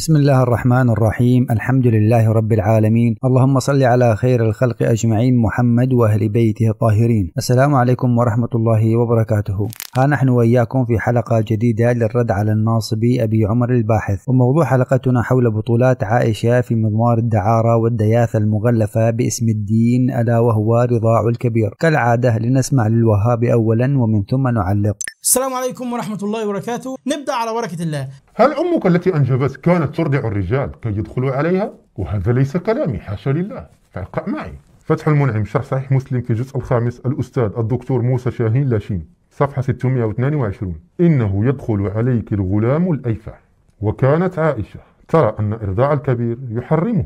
بسم الله الرحمن الرحيم الحمد لله رب العالمين اللهم صل على خير الخلق أجمعين محمد وأهل بيته الطاهرين السلام عليكم ورحمة الله وبركاته ها نحن وإياكم في حلقة جديدة للرد على الناصبي أبي عمر الباحث وموضوع حلقتنا حول بطولات عائشة في مضمار الدعارة والدياثة المغلفة باسم الدين ألا وهو رضاع الكبير كالعادة لنسمع للوهاب أولا ومن ثم نعلق السلام عليكم ورحمة الله وبركاته نبدأ على بركة الله هل أمك التي أنجبتك كانت ترضع الرجال كي يدخلوا عليها؟ وهذا ليس كلامي حاشا لله فاقع معي فتح المنعم شرح صحيح مسلم في الجزء الخامس الأستاذ الدكتور موسى شاهين لاشين صفحة 622 إنه يدخل عليك الغلام الأيفع وكانت عائشة ترى أن إرضاع الكبير يحرمه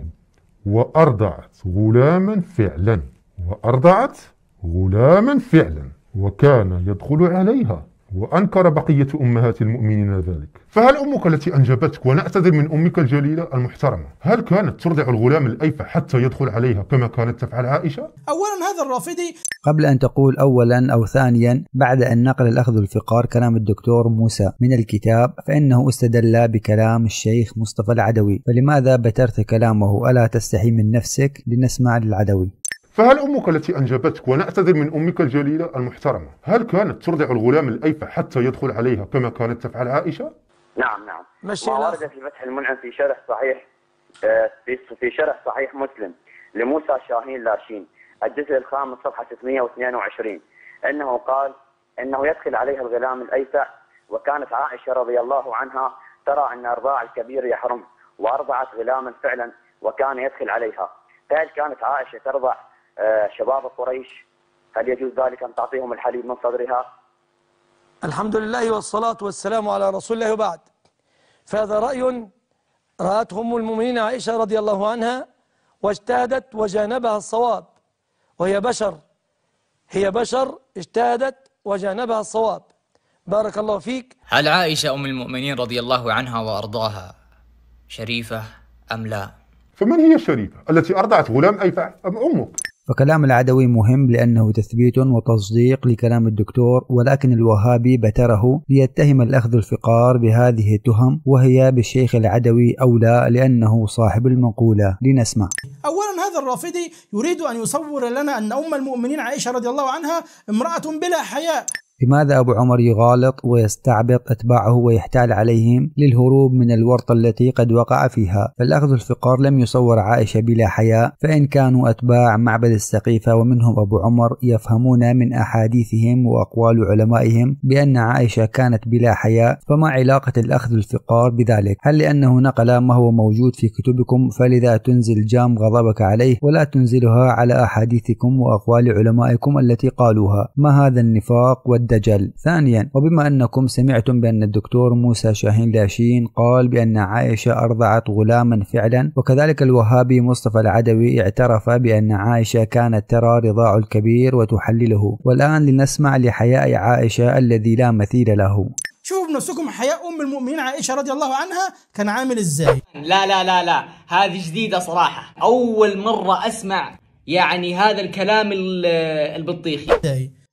وأرضعت غلاما فعلا وأرضعت غلاما فعلا وكان يدخل عليها وأنكر بقية أمهات المؤمنين ذلك فهل أمك التي أنجبتك ونعتذر من أمك الجليلة المحترمة هل كانت ترضع الغلام الأيفة حتى يدخل عليها كما كانت تفعل عائشة؟ أولا هذا الرافضي قبل أن تقول أولا أو ثانيا بعد أن نقل الأخذ الفقار كلام الدكتور موسى من الكتاب فإنه استدل بكلام الشيخ مصطفى العدوي فلماذا بترت كلامه ألا تستحي من نفسك لنسمع للعدوي فهل أمك التي أنجبتك ونعتذر من أمك الجليلة المحترمة هل كانت ترضع الغلام الأيفة حتى يدخل عليها كما كانت تفعل عائشة؟ نعم نعم ماشي ما ورد في فتح المنعم في شرح صحيح آه، في شرح صحيح مسلم لموسى شاهين لاشين الجزء الخامس صفحة 622 أنه قال أنه يدخل عليها الغلام الأيفع وكانت عائشة رضي الله عنها ترى أن أرضاع الكبير يحرم وأرضعت غلاما فعلا وكان يدخل عليها فهل كانت عائشة ترضع آه، شباب قريش هل يجوز ذلك أن تعطيهم الحليب من صدرها الحمد لله والصلاة والسلام على رسول الله وبعد فهذا رأي رأته أم المؤمنين عائشة رضي الله عنها واجتهدت وجانبها الصواب وهي بشر هي بشر اجتهدت وجانبها الصواب بارك الله فيك هل عائشة أم المؤمنين رضي الله عنها وأرضاها شريفة أم لا؟ فمن هي الشريفة التي أرضعت غلام أيفع أم أمك؟ فكلام العدوي مهم لأنه تثبيت وتصديق لكلام الدكتور ولكن الوهابي بتره ليتهم الأخذ الفقار بهذه التهم وهي بالشيخ العدوي أولى لأنه صاحب المقولة لنسمع أولا هذا الرافدي يريد أن يصور لنا أن أم المؤمنين عائشة رضي الله عنها امرأة بلا حياء لماذا أبو عمر يغالط ويستعبط أتباعه ويحتال عليهم للهروب من الورطة التي قد وقع فيها فالأخذ الفقار لم يصور عائشة بلا حياء فإن كانوا أتباع معبد السقيفة ومنهم أبو عمر يفهمون من أحاديثهم وأقوال علمائهم بأن عائشة كانت بلا حياء فما علاقة الأخذ الفقار بذلك هل لأنه نقل ما هو موجود في كتبكم فلذا تنزل جام غضبك عليه ولا تنزلها على أحاديثكم وأقوال علمائكم التي قالوها ما هذا النفاق والدعاء الدجل ثانيا وبما أنكم سمعتم بأن الدكتور موسى شاهين لاشين قال بأن عائشة أرضعت غلاما فعلا وكذلك الوهابي مصطفى العدوي اعترف بأن عائشة كانت ترى رضاع الكبير وتحلله والآن لنسمع لحياء عائشة الذي لا مثيل له شوفوا بنفسكم حياء ام المؤمنين عائشه رضي الله عنها كان عامل ازاي لا لا لا لا هذه جديده صراحه اول مره اسمع يعني هذا الكلام البطيخي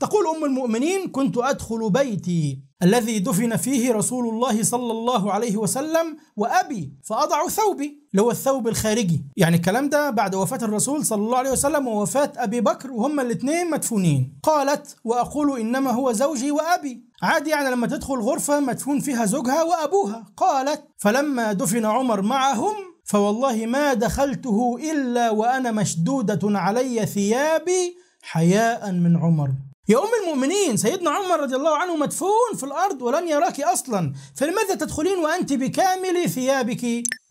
تقول أم المؤمنين كنت أدخل بيتي الذي دفن فيه رسول الله صلى الله عليه وسلم وأبي فأضع ثوبي اللي هو الثوب الخارجي يعني الكلام ده بعد وفاة الرسول صلى الله عليه وسلم ووفاة أبي بكر وهما الاثنين مدفونين قالت وأقول إنما هو زوجي وأبي عادي يعني لما تدخل غرفة مدفون فيها زوجها وأبوها قالت فلما دفن عمر معهم فوالله ما دخلته إلا وأنا مشدودة علي ثيابي حياء من عمر يا أم المؤمنين سيدنا عمر رضي الله عنه مدفون في الأرض ولن يراك أصلا فلماذا تدخلين وأنت بكامل ثيابك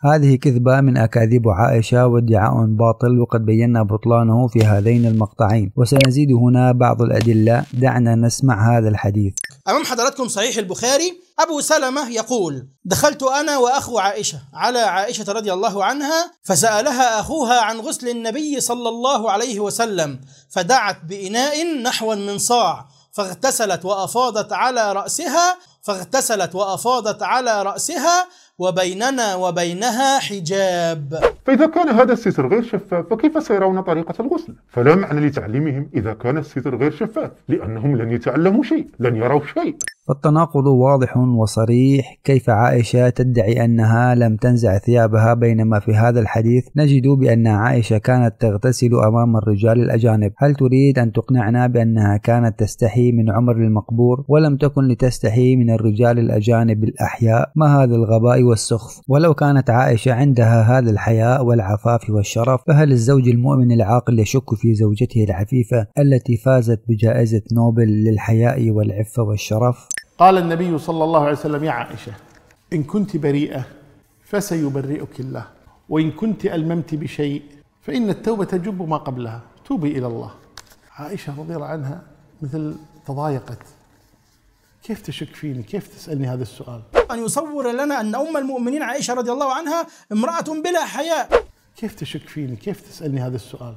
هذه كذبة من أكاذيب عائشة وادعاء باطل وقد بينا بطلانه في هذين المقطعين وسنزيد هنا بعض الأدلة دعنا نسمع هذا الحديث أمام حضراتكم صحيح البخاري أبو سلمة يقول دخلت أنا وأخو عائشة على عائشة رضي الله عنها فسألها أخوها عن غسل النبي صلى الله عليه وسلم فدعت بإناء نحو من صاع فاغتسلت وأفاضت على رأسها فاغتسلت وأفاضت على رأسها وبيننا وبينها حجاب فإذا كان هذا الستر غير شفاف فكيف سيرون طريقة الغسل؟ فلا معنى لتعليمهم إذا كان الستر غير شفاف لأنهم لن يتعلموا شيء لن يروا شيء فالتناقض واضح وصريح كيف عائشة تدعي أنها لم تنزع ثيابها بينما في هذا الحديث نجد بأن عائشة كانت تغتسل أمام الرجال الأجانب هل تريد أن تقنعنا بأنها كانت تستحي من عمر المقبور ولم تكن لتستحي من الرجال الأجانب الأحياء ما هذا الغباء والسخف ولو كانت عائشة عندها هذا الحياء والعفاف والشرف فهل الزوج المؤمن العاقل يشك في زوجته العفيفة التي فازت بجائزة نوبل للحياء والعفة والشرف قال النبي صلى الله عليه وسلم يا عائشة إن كنت بريئة فسيبرئك الله وإن كنت ألممت بشيء فإن التوبة تجب ما قبلها توبي إلى الله عائشة رضي الله عنها مثل تضايقت كيف تشك فيني كيف تسألني هذا السؤال أن يصور لنا أن أم المؤمنين عائشة رضي الله عنها امرأة بلا حياء كيف تشك فيني كيف تسألني هذا السؤال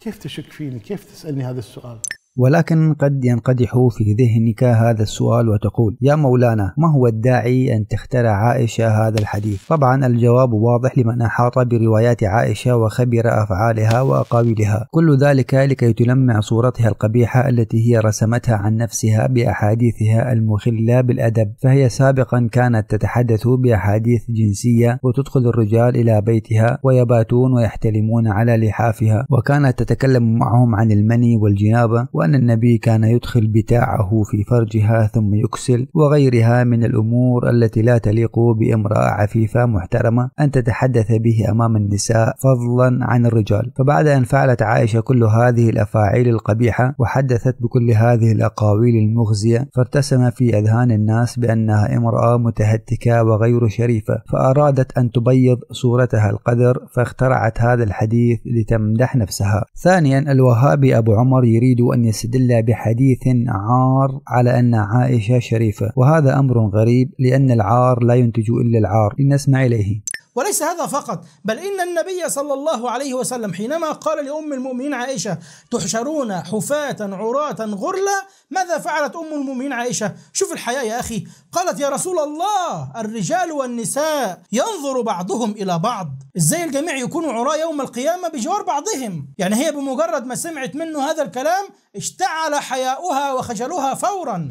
كيف تشك فيني كيف تسألني هذا السؤال ولكن قد ينقدح في ذهنك هذا السؤال وتقول يا مولانا ما هو الداعي أن تخترع عائشة هذا الحديث طبعا الجواب واضح لمن أحاط بروايات عائشة وخبر أفعالها وأقاويلها كل ذلك لكي تلمع صورتها القبيحة التي هي رسمتها عن نفسها بأحاديثها المخلة بالأدب فهي سابقا كانت تتحدث بأحاديث جنسية وتدخل الرجال إلى بيتها ويباتون ويحتلمون على لحافها وكانت تتكلم معهم عن المني والجنابة وأن وأن النبي كان يدخل بتاعه في فرجها ثم يكسل وغيرها من الأمور التي لا تليق بامرأة عفيفة محترمة أن تتحدث به أمام النساء فضلا عن الرجال فبعد أن فعلت عائشة كل هذه الأفاعيل القبيحة وحدثت بكل هذه الأقاويل المخزية فارتسم في أذهان الناس بأنها امرأة متهتكة وغير شريفة فأرادت أن تبيض صورتها القدر فاخترعت هذا الحديث لتمدح نفسها ثانيا الوهابي أبو عمر يريد أن يستدل بحديث عار على أن عائشة شريفة وهذا أمر غريب لأن العار لا ينتج إلا العار لنسمع إليه وليس هذا فقط بل إن النبي صلى الله عليه وسلم حينما قال لأم المؤمنين عائشة تحشرون حفاة عراة غرلا ماذا فعلت أم المؤمنين عائشة شوف الحياة يا أخي قالت يا رسول الله الرجال والنساء ينظر بعضهم إلى بعض إزاي الجميع يكونوا عراة يوم القيامة بجوار بعضهم يعني هي بمجرد ما سمعت منه هذا الكلام اشتعل حياؤها وخجلها فورا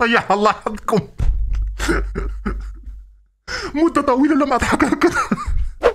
طيح الله حظكم مدة طويلة لما أضحك كده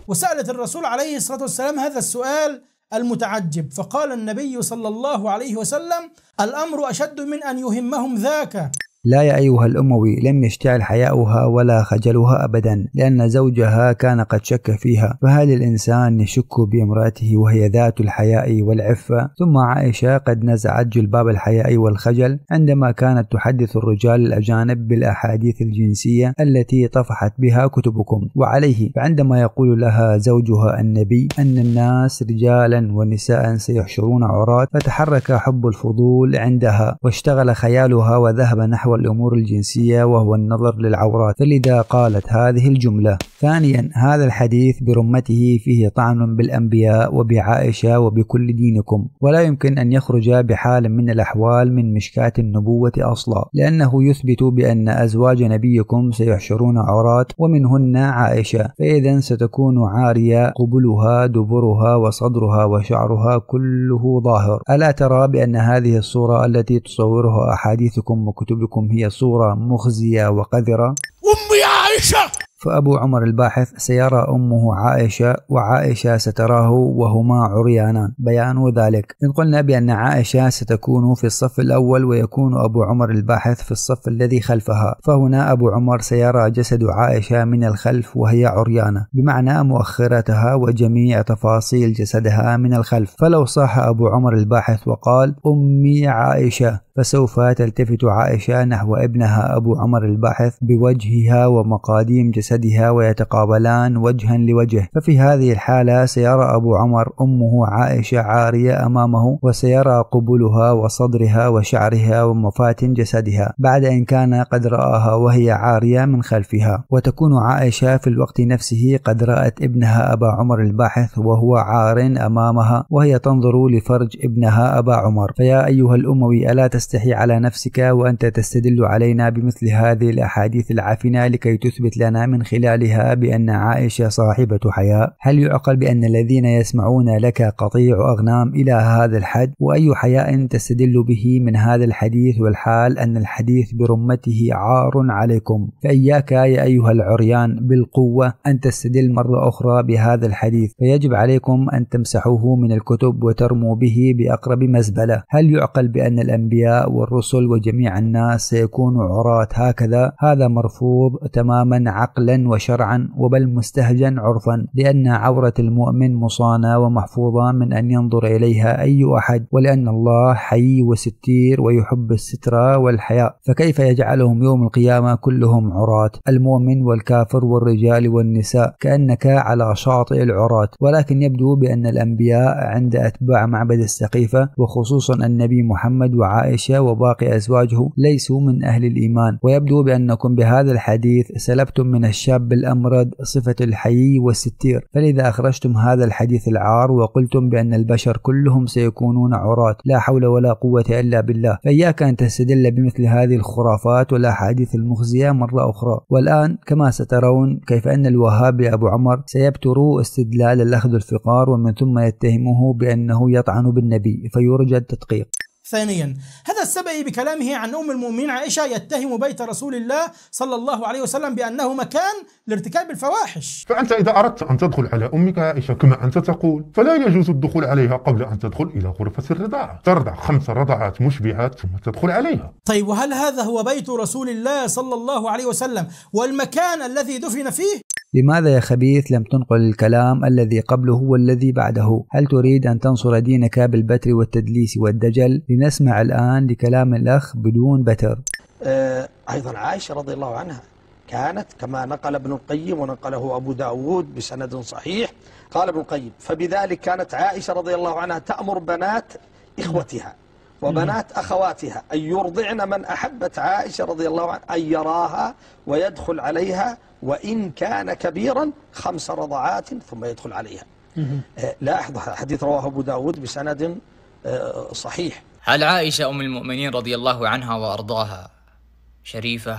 وسألت الرسول عليه الصلاة والسلام هذا السؤال المتعجب فقال النبي صلى الله عليه وسلم الأمر أشد من أن يهمهم ذاك لا يا أيها الأموي لم يشتعل حياؤها ولا خجلها أبدا لأن زوجها كان قد شك فيها فهل الإنسان يشك بامرأته وهي ذات الحياء والعفة ثم عائشة قد نزعت جلباب الحياء والخجل عندما كانت تحدث الرجال الأجانب بالأحاديث الجنسية التي طفحت بها كتبكم وعليه فعندما يقول لها زوجها النبي أن الناس رجالا ونساء سيحشرون عراة فتحرك حب الفضول عندها واشتغل خيالها وذهب نحو والأمور الجنسية وهو النظر للعورات فلذا قالت هذه الجملة ثانيا هذا الحديث برمته فيه طعن بالأنبياء وبعائشة وبكل دينكم ولا يمكن أن يخرج بحال من الأحوال من مشكاة النبوة أصلا لأنه يثبت بأن أزواج نبيكم سيحشرون عورات ومنهن عائشة فإذا ستكون عارية قبلها دبرها وصدرها وشعرها كله ظاهر ألا ترى بأن هذه الصورة التي تصورها أحاديثكم وكتبكم أنكم هي صورة مخزية وقذرة أمي عائشة فأبو عمر الباحث سيرى أمه عائشة وعائشة ستراه وهما عريانان بيان ذلك إن قلنا بأن عائشة ستكون في الصف الأول ويكون أبو عمر الباحث في الصف الذي خلفها فهنا أبو عمر سيرى جسد عائشة من الخلف وهي عريانة بمعنى مؤخرتها وجميع تفاصيل جسدها من الخلف فلو صاح أبو عمر الباحث وقال أمي عائشة فسوف تلتفت عائشة نحو ابنها أبو عمر الباحث بوجهها ومقاديم جسدها جسدها ويتقابلان وجها لوجه ففي هذه الحالة سيرى أبو عمر أمه عائشة عارية أمامه وسيرى قبلها وصدرها وشعرها ومفاتن جسدها بعد أن كان قد رآها وهي عارية من خلفها وتكون عائشة في الوقت نفسه قد رأت ابنها أبا عمر الباحث وهو عار أمامها وهي تنظر لفرج ابنها أبا عمر فيا أيها الأموي ألا تستحي على نفسك وأنت تستدل علينا بمثل هذه الأحاديث العفنة لكي تثبت لنا من من خلالها بأن عائشة صاحبة حياء هل يعقل بأن الذين يسمعون لك قطيع أغنام إلى هذا الحد وأي حياء تستدل به من هذا الحديث والحال أن الحديث برمته عار عليكم فإياك يا أيها العريان بالقوة أن تستدل مرة أخرى بهذا الحديث فيجب عليكم أن تمسحوه من الكتب وترموا به بأقرب مزبلة هل يعقل بأن الأنبياء والرسل وجميع الناس سيكونوا عراة هكذا هذا مرفوض تماما عقلا وشرعا وبل مستهجن عرفا لأن عورة المؤمن مصانة ومحفوظة من أن ينظر إليها أي أحد ولأن الله حي وستير ويحب السترة والحياء فكيف يجعلهم يوم القيامة كلهم عراة المؤمن والكافر والرجال والنساء كأنك على شاطئ العراة ولكن يبدو بأن الأنبياء عند أتباع معبد السقيفة وخصوصا النبي محمد وعائشة وباقي أزواجه ليسوا من أهل الإيمان ويبدو بأنكم بهذا الحديث سلبتم من الشاب الأمرد صفة الحيي والستير فلذا أخرجتم هذا الحديث العار وقلتم بأن البشر كلهم سيكونون عراة لا حول ولا قوة إلا بالله فإياك أن تستدل بمثل هذه الخرافات والأحاديث المخزية مرة أخرى والآن كما سترون كيف أن الوهابي أبو عمر سيبتر استدلال الأخذ الفقار ومن ثم يتهمه بأنه يطعن بالنبي فيرجى التدقيق ثانيا هذا السبئي بكلامه عن أم المؤمنين عائشة يتهم بيت رسول الله صلى الله عليه وسلم بأنه مكان لارتكاب الفواحش فأنت إذا أردت أن تدخل على أمك عائشة كما أنت تقول فلا يجوز الدخول عليها قبل أن تدخل إلى غرفة الرضاعة ترضع خمس رضعات مشبعات ثم تدخل عليها طيب وهل هذا هو بيت رسول الله صلى الله عليه وسلم والمكان الذي دفن فيه لماذا يا خبيث لم تنقل الكلام الذي قبله والذي بعده هل تريد أن تنصر دينك بالبتر والتدليس والدجل لنسمع الآن لكلام الأخ بدون بتر آه، أيضا عائشة رضي الله عنها كانت كما نقل ابن القيم ونقله أبو داود بسند صحيح قال ابن القيم فبذلك كانت عائشة رضي الله عنها تأمر بنات إخوتها وبنات أخواتها أن يرضعن من أحبت عائشة رضي الله عنها أن يراها ويدخل عليها وإن كان كبيرا خمس رضعات ثم يدخل عليها آه، لاحظ حديث رواه أبو داود بسند آه، صحيح هل عائشة أم المؤمنين رضي الله عنها وأرضاها شريفة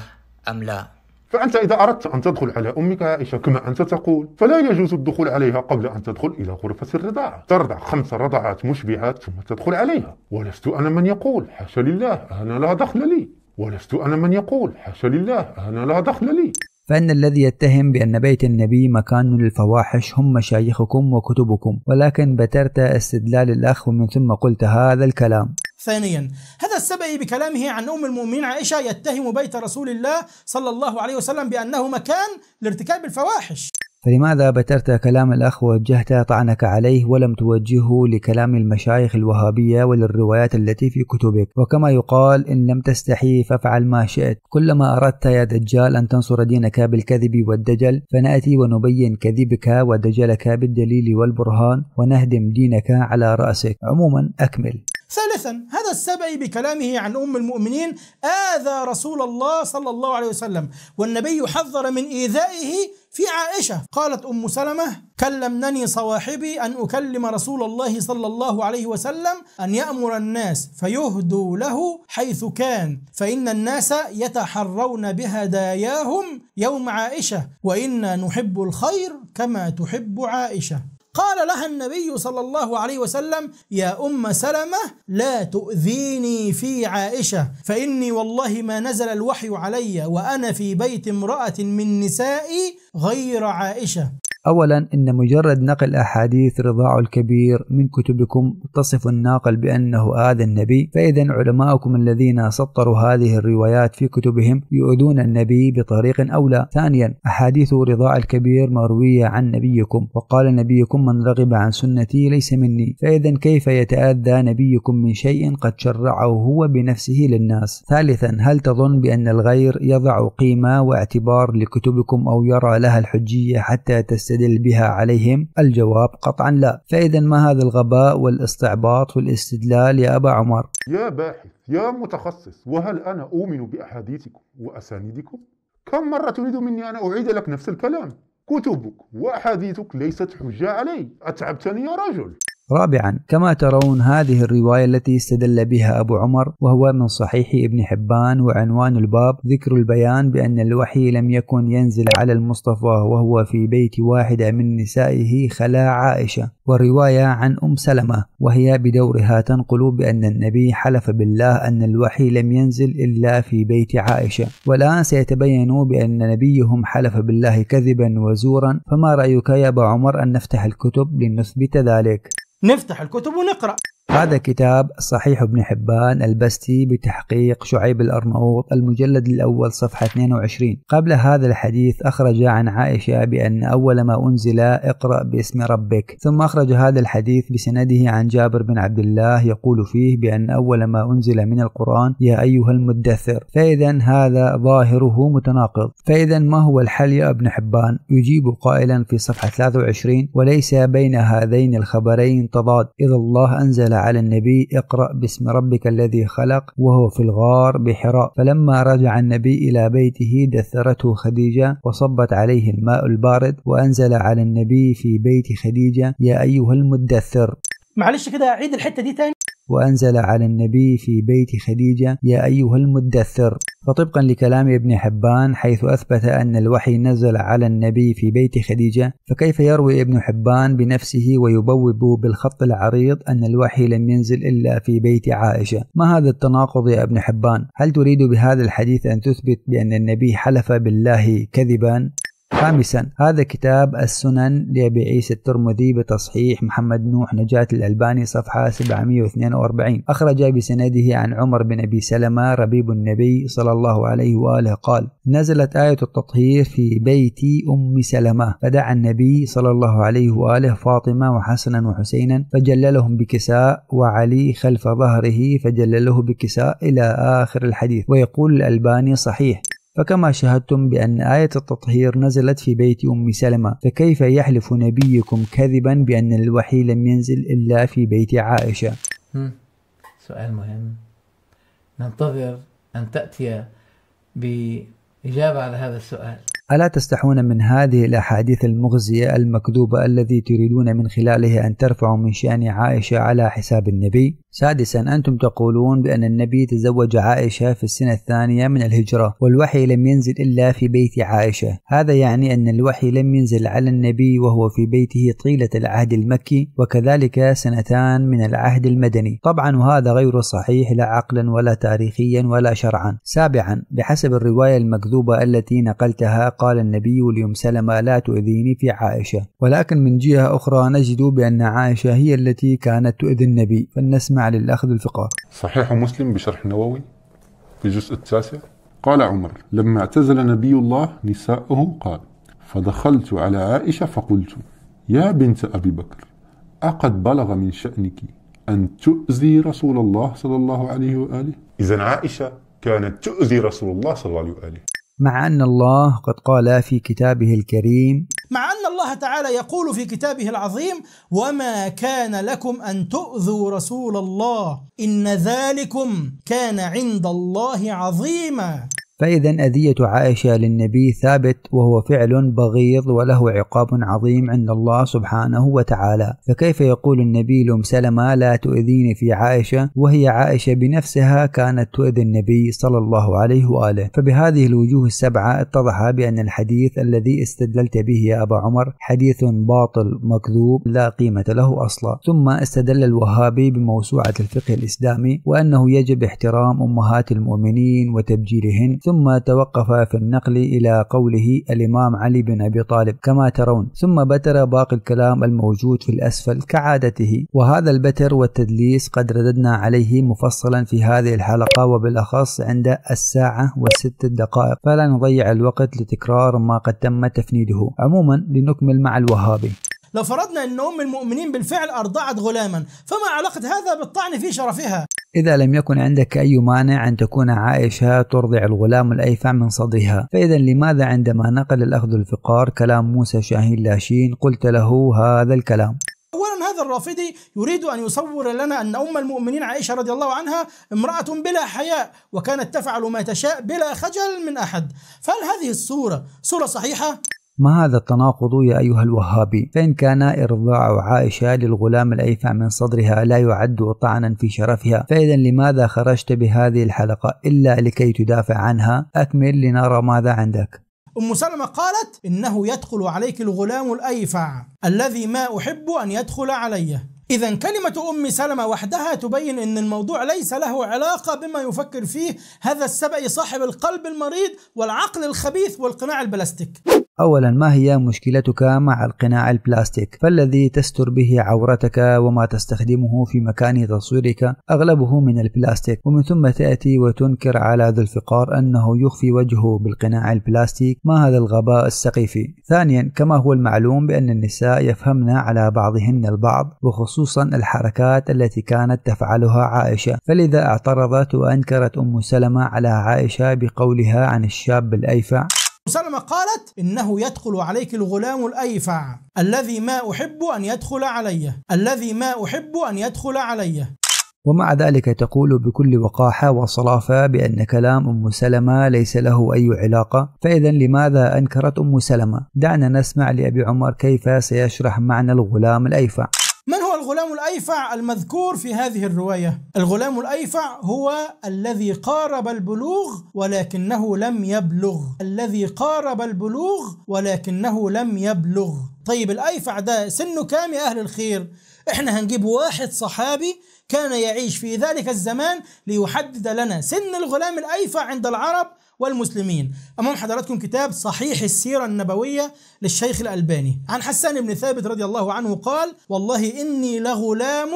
أم لا؟ فأنت إذا أردت أن تدخل على أمك عائشة كما أنت تقول فلا يجوز الدخول عليها قبل أن تدخل إلى غرفة الرضاعة ترضع خمس رضعات مشبعات ثم تدخل عليها ولست أنا من يقول حاشا لله أنا لا دخل لي ولست أنا من يقول حاشا لله أنا لا دخل لي فإن الذي يتهم بأن بيت النبي مكان للفواحش هم مشايخكم وكتبكم ولكن بترت استدلال الأخ ومن ثم قلت هذا الكلام ثانيا هذا السبعي بكلامه عن أم المؤمنين عائشة يتهم بيت رسول الله صلى الله عليه وسلم بأنه مكان لارتكاب الفواحش فلماذا بترت كلام الأخ ووجهت طعنك عليه ولم توجهه لكلام المشايخ الوهابية وللروايات التي في كتبك وكما يقال إن لم تستحي فافعل ما شئت كلما أردت يا دجال أن تنصر دينك بالكذب والدجل فنأتي ونبين كذبك ودجلك بالدليل والبرهان ونهدم دينك على رأسك عموما أكمل ثالثا هذا السبعي بكلامه عن أم المؤمنين آذى رسول الله صلى الله عليه وسلم والنبي حذر من إيذائه في عائشة قالت أم سلمة كلمني صواحبي أن أكلم رسول الله صلى الله عليه وسلم أن يأمر الناس فيهدوا له حيث كان فإن الناس يتحرون بهداياهم يوم عائشة وإنا نحب الخير كما تحب عائشة قال لها النبي صلى الله عليه وسلم يا أم سلمة لا تؤذيني في عائشة فإني والله ما نزل الوحي علي وأنا في بيت امرأة من نسائي غير عائشة أولا إن مجرد نقل أحاديث رضاع الكبير من كتبكم تصف الناقل بأنه آذى النبي فإذا علماؤكم الذين سطروا هذه الروايات في كتبهم يؤذون النبي بطريق أولى ثانيا أحاديث رضاع الكبير مروية عن نبيكم وقال نبيكم من رغب عن سنتي ليس مني فإذا كيف يتأذى نبيكم من شيء قد شرعه هو بنفسه للناس ثالثا هل تظن بأن الغير يضع قيمة واعتبار لكتبكم أو يرى لها الحجية حتى تستمر يستدل بها عليهم الجواب قطعا لا فإذا ما هذا الغباء والاستعباط والاستدلال يا أبا عمر يا باحث يا متخصص وهل أنا أؤمن بأحاديثكم وأسانيدكم؟ كم مرة تريد مني أن أعيد لك نفس الكلام؟ كتبك وأحاديثك ليست حجة علي أتعبتني يا رجل رابعا كما ترون هذه الرواية التي استدل بها أبو عمر وهو من صحيح ابن حبان وعنوان الباب ذكر البيان بأن الوحي لم يكن ينزل على المصطفى وهو في بيت واحدة من نسائه خلا عائشة والرواية عن أم سلمة وهي بدورها تنقل بأن النبي حلف بالله أن الوحي لم ينزل إلا في بيت عائشة والآن سيتبين بأن نبيهم حلف بالله كذبا وزورا فما رأيك يا أبا عمر أن نفتح الكتب لنثبت ذلك نفتح الكتب ونقرأ هذا كتاب صحيح ابن حبان البستي بتحقيق شعيب الأرناؤوط المجلد الأول صفحة 22 قبل هذا الحديث أخرج عن عائشة بأن أول ما أنزل اقرأ باسم ربك ثم أخرج هذا الحديث بسنده عن جابر بن عبد الله يقول فيه بأن أول ما أنزل من القرآن يا أيها المدثر فإذا هذا ظاهره متناقض فإذا ما هو الحل يا ابن حبان يجيب قائلا في صفحة 23 وليس بين هذين الخبرين تضاد إذا الله أنزل على النبي اقرأ باسم ربك الذي خلق وهو في الغار بحراء فلما رجع النبي إلى بيته دثرته خديجة وصبت عليه الماء البارد وأنزل على النبي في بيت خديجة يا أيها المدثر معلش كده عيد الحتة دي تاني وأنزل على النبي في بيت خديجة يا أيها المدثر فطبقا لكلام ابن حبان حيث أثبت أن الوحي نزل على النبي في بيت خديجة فكيف يروي ابن حبان بنفسه ويبوب بالخط العريض أن الوحي لم ينزل إلا في بيت عائشة ما هذا التناقض يا ابن حبان هل تريد بهذا الحديث أن تثبت بأن النبي حلف بالله كذبا خامسا هذا كتاب السنن لأبي عيسى الترمذي بتصحيح محمد نوح نجاة الألباني صفحة 742 أخرج بسنده عن عمر بن أبي سلمة ربيب النبي صلى الله عليه وآله قال نزلت آية التطهير في بيت أم سلمة فدعا النبي صلى الله عليه وآله فاطمة وحسنا وحسينا فجللهم بكساء وعلي خلف ظهره فجلله بكساء إلى آخر الحديث ويقول الألباني صحيح فكما شهدتم بأن آية التطهير نزلت في بيت أم سلمة فكيف يحلف نبيكم كذبا بأن الوحي لم ينزل إلا في بيت عائشة سؤال مهم ننتظر أن تأتي بإجابة على هذا السؤال ألا تستحون من هذه الأحاديث المغزية المكذوبة الذي تريدون من خلاله أن ترفعوا من شأن عائشة على حساب النبي؟ سادسا أنتم تقولون بأن النبي تزوج عائشة في السنة الثانية من الهجرة والوحي لم ينزل إلا في بيت عائشة هذا يعني أن الوحي لم ينزل على النبي وهو في بيته طيلة العهد المكي وكذلك سنتان من العهد المدني طبعا وهذا غير صحيح لا عقلا ولا تاريخيا ولا شرعا سابعا بحسب الرواية المكذوبة التي نقلتها قال النبي ليم سلمة لا تؤذيني في عائشة ولكن من جهة أخرى نجد بأن عائشة هي التي كانت تؤذي النبي فلنسمع على للأخذ الفقهاء صحيح مسلم بشرح النووي في الجزء التاسع قال عمر لما اعتزل نبي الله نساءه قال فدخلت على عائشة فقلت يا بنت أبي بكر أقد بلغ من شأنك أن تؤذي رسول الله صلى الله عليه وآله إذا عائشة كانت تؤذي رسول الله صلى الله عليه وآله مع أن الله قد قال في كتابه الكريم مع أن الله تعالى يقول في كتابه العظيم وما كان لكم أن تؤذوا رسول الله إن ذلكم كان عند الله عظيما فإذا أذية عائشة للنبي ثابت وهو فعل بغيض وله عقاب عظيم عند الله سبحانه وتعالى، فكيف يقول النبي لأم سلمة لا تؤذيني في عائشة وهي عائشة بنفسها كانت تؤذي النبي صلى الله عليه وآله، فبهذه الوجوه السبعة اتضح بأن الحديث الذي استدللت به يا أبا عمر حديث باطل مكذوب لا قيمة له أصلا، ثم استدل الوهابي بموسوعة الفقه الإسلامي وأنه يجب احترام أمهات المؤمنين وتبجيلهن ثم توقف في النقل إلى قوله الإمام علي بن أبي طالب كما ترون ثم بتر باقي الكلام الموجود في الأسفل كعادته وهذا البتر والتدليس قد رددنا عليه مفصلا في هذه الحلقة وبالأخص عند الساعة والست دقائق فلا نضيع الوقت لتكرار ما قد تم تفنيده عموما لنكمل مع الوهابي لو فرضنا أن أم المؤمنين بالفعل أرضعت غلاما فما علاقة هذا بالطعن في شرفها إذا لم يكن عندك أي مانع أن تكون عائشة ترضع الغلام الأيفع من صديها فإذا لماذا عندما نقل الأخذ الفقار كلام موسى شاهين لاشين قلت له هذا الكلام أولا هذا الرافضي يريد أن يصور لنا أن أم المؤمنين عائشة رضي الله عنها امرأة بلا حياء وكانت تفعل ما تشاء بلا خجل من أحد فهل هذه الصورة صورة صحيحة؟ ما هذا التناقض يا أيها الوهابي؟ فإن كان إرضاع عائشة للغلام الأيفع من صدرها لا يعد طعنا في شرفها، فإذا لماذا خرجت بهذه الحلقة إلا لكي تدافع عنها؟ أكمل لنرى ماذا عندك. أم سلمة قالت: إنه يدخل عليك الغلام الأيفع الذي ما أحب أن يدخل علي. إذا كلمة أم سلمة وحدها تبين أن الموضوع ليس له علاقة بما يفكر فيه هذا السبأ صاحب القلب المريض والعقل الخبيث والقناع البلاستيك. أولا ما هي مشكلتك مع القناع البلاستيك فالذي تستر به عورتك وما تستخدمه في مكان تصويرك أغلبه من البلاستيك ومن ثم تأتي وتنكر على ذو الفقار أنه يخفي وجهه بالقناع البلاستيك ما هذا الغباء السقيفي ثانيا كما هو المعلوم بأن النساء يفهمن على بعضهن البعض وخصوصا الحركات التي كانت تفعلها عائشة فلذا اعترضت وأنكرت أم سلمة على عائشة بقولها عن الشاب الأيفع سلمة قالت إنه يدخل عليك الغلام الأيفع الذي ما أحب أن يدخل علي الذي ما أحب أن يدخل علي ومع ذلك تقول بكل وقاحة وصلافة بأن كلام أم سلمة ليس له أي علاقة فإذا لماذا أنكرت أم سلمة؟ دعنا نسمع لأبي عمر كيف سيشرح معنى الغلام الأيفع الغلام الأيفع المذكور في هذه الرواية؟ الغلام الأيفع هو الذي قارب البلوغ ولكنه لم يبلغ الذي قارب البلوغ ولكنه لم يبلغ طيب الأيفع ده سنه كام يا أهل الخير؟ احنا هنجيب واحد صحابي كان يعيش في ذلك الزمان ليحدد لنا سن الغلام الأيفع عند العرب والمسلمين أمام حضراتكم كتاب صحيح السيرة النبوية للشيخ الألباني عن حسان بن ثابت رضي الله عنه قال والله إني لغلام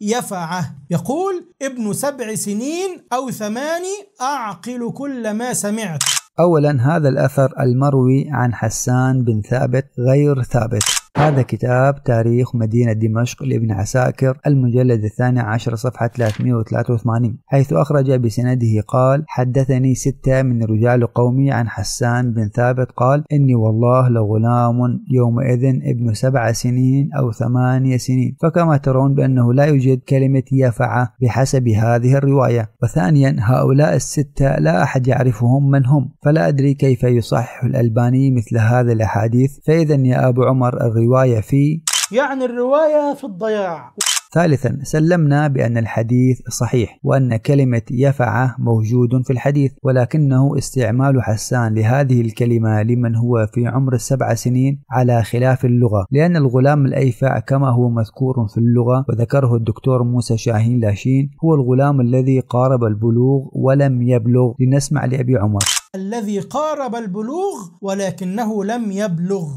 يفعه يقول ابن سبع سنين أو ثماني أعقل كل ما سمعت أولا هذا الأثر المروي عن حسان بن ثابت غير ثابت هذا كتاب تاريخ مدينة دمشق لابن عساكر المجلد الثاني عشر صفحة 383 حيث أخرج بسنده قال حدثني ستة من رجال قومي عن حسان بن ثابت قال إني والله لغلام يومئذ ابن سبع سنين أو ثمانية سنين فكما ترون بأنه لا يوجد كلمة يفعة بحسب هذه الرواية وثانيا هؤلاء الستة لا أحد يعرفهم من هم فلا أدري كيف يصحح الألباني مثل هذه الأحاديث فإذا يا أبو عمر الرواية الرواية في يعني الرواية في الضياع ثالثا سلمنا بأن الحديث صحيح وأن كلمة يفعة موجود في الحديث ولكنه استعمال حسان لهذه الكلمة لمن هو في عمر السبع سنين على خلاف اللغة لأن الغلام الأيفع كما هو مذكور في اللغة وذكره الدكتور موسى شاهين لاشين هو الغلام الذي قارب البلوغ ولم يبلغ لنسمع لأبي عمر الذي قارب البلوغ ولكنه لم يبلغ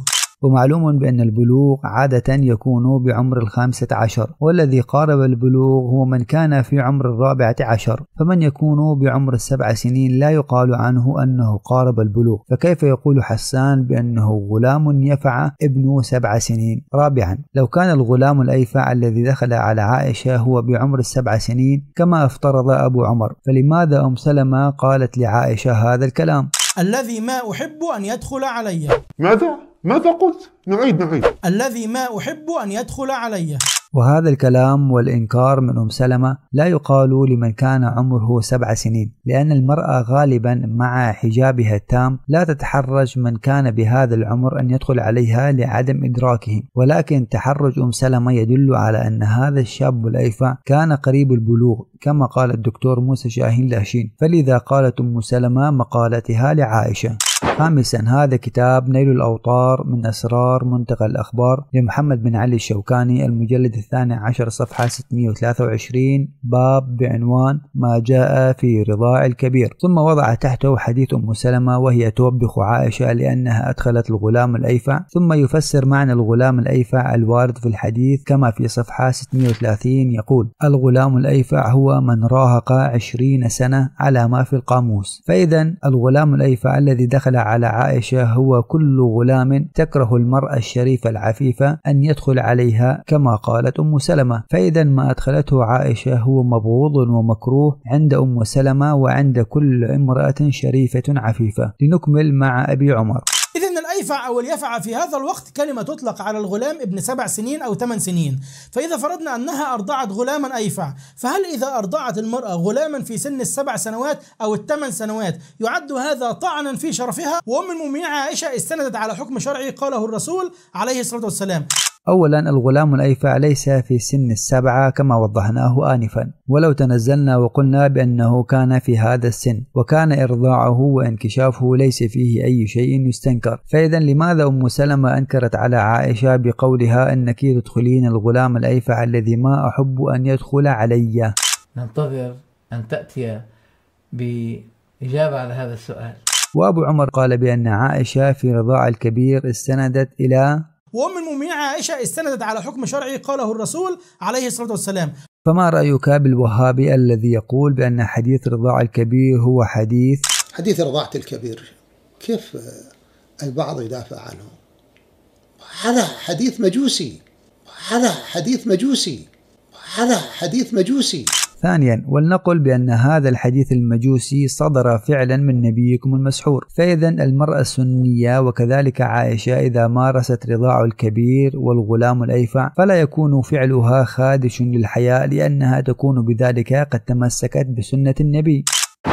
ومعلوم بأن البلوغ عادة يكون بعمر الخامسة عشر والذي قارب البلوغ هو من كان في عمر الرابعة عشر فمن يكون بعمر السبع سنين لا يقال عنه أنه قارب البلوغ فكيف يقول حسان بأنه غلام يفع ابن سبع سنين رابعا لو كان الغلام الأيفع الذي دخل على عائشة هو بعمر السبع سنين كما افترض أبو عمر فلماذا أم سلمة قالت لعائشة هذا الكلام الذي ما أحب أن يدخل علي ماذا؟ ماذا قلت؟ نعيد نعيد الذي ما أحب أن يدخل علي وهذا الكلام والإنكار من أم سلمة لا يقال لمن كان عمره سبع سنين لأن المرأة غالبا مع حجابها التام لا تتحرج من كان بهذا العمر أن يدخل عليها لعدم إدراكه ولكن تحرج أم سلمة يدل على أن هذا الشاب الأيفع كان قريب البلوغ كما قال الدكتور موسى شاهين لاشين فلذا قالت أم سلمة مقالتها لعائشة خامسا هذا كتاب نيل الأوطار من أسرار منتقى الأخبار لمحمد بن علي الشوكاني المجلد الثاني عشر صفحة 623 باب بعنوان ما جاء في رضاع الكبير ثم وضع تحته حديث أم سلمة وهي توبخ عائشة لأنها أدخلت الغلام الأيفع ثم يفسر معنى الغلام الأيفع الوارد في الحديث كما في صفحة 630 يقول الغلام الأيفع هو من راهق عشرين سنة على ما في القاموس فإذا الغلام الأيفع الذي دخل على عائشة هو كل غلام تكره المرأة الشريفة العفيفة أن يدخل عليها كما قالت دخلت أم سلمة فإذا ما أدخلته عائشة هو مبغوض ومكروه عند أم سلمة وعند كل امرأة شريفة عفيفة لنكمل مع أبي عمر إذا الأيفع أو اليفع في هذا الوقت كلمة تطلق على الغلام ابن سبع سنين أو ثمان سنين فإذا فرضنا أنها أرضعت غلاما أيفع فهل إذا أرضعت المرأة غلاما في سن السبع سنوات أو الثمان سنوات يعد هذا طعنا في شرفها وأم المؤمنين عائشة استندت على حكم شرعي قاله الرسول عليه الصلاة والسلام أولا الغلام الأيفع ليس في سن السبعة كما وضحناه آنفا ولو تنزلنا وقلنا بأنه كان في هذا السن وكان إرضاعه وانكشافه ليس فيه أي شيء يستنكر فإذا لماذا أم سلمة أنكرت على عائشة بقولها أنك تدخلين الغلام الأيفع الذي ما أحب أن يدخل علي ننتظر أن تأتي بإجابة على هذا السؤال وأبو عمر قال بأن عائشة في رضاع الكبير استندت إلى وأم المؤمنين عائشة استندت على حكم شرعي قاله الرسول عليه الصلاة والسلام فما رأيك بالوهابي الذي يقول بأن حديث رضاع الكبير هو حديث حديث رضاعة الكبير كيف البعض يدافع عنه هذا حديث مجوسي هذا حديث مجوسي هذا حديث مجوسي ثانيا ولنقل بأن هذا الحديث المجوسي صدر فعلا من نبيكم المسحور فإذا المرأة السنية وكذلك عائشة إذا مارست رضاع الكبير والغلام الأيفع فلا يكون فعلها خادش للحياء لأنها تكون بذلك قد تمسكت بسنة النبي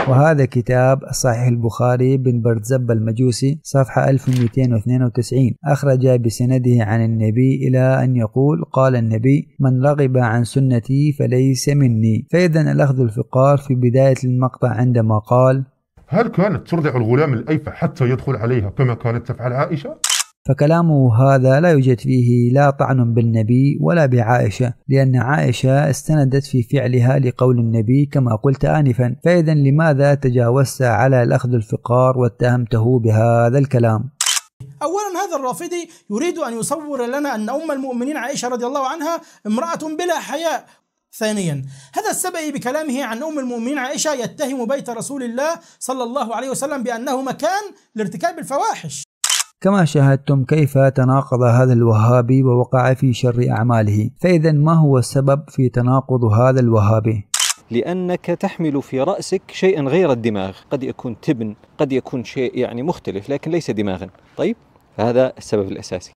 وهذا كتاب صحيح البخاري بن برزب المجوسي صفحة 1292 أخرج بسنده عن النبي إلى أن يقول قال النبي من رغب عن سنتي فليس مني فإذا الأخذ الفقار في بداية المقطع عندما قال هل كانت ترضع الغلام الأيفة حتى يدخل عليها كما كانت تفعل عائشة؟ فكلامه هذا لا يوجد فيه لا طعن بالنبي ولا بعائشة لأن عائشة استندت في فعلها لقول النبي كما قلت آنفا فإذا لماذا تجاوزت على الأخذ الفقار واتهمته بهذا الكلام أولا هذا الرافضي يريد أن يصور لنا أن أم المؤمنين عائشة رضي الله عنها امرأة بلا حياء ثانيا هذا السبعي بكلامه عن أم المؤمنين عائشة يتهم بيت رسول الله صلى الله عليه وسلم بأنه مكان لارتكاب الفواحش كما شاهدتم كيف تناقض هذا الوهابي ووقع في شر أعماله فإذا ما هو السبب في تناقض هذا الوهابي؟ لأنك تحمل في رأسك شيئا غير الدماغ قد يكون تبن قد يكون شيء يعني مختلف لكن ليس دماغا طيب هذا السبب الأساسي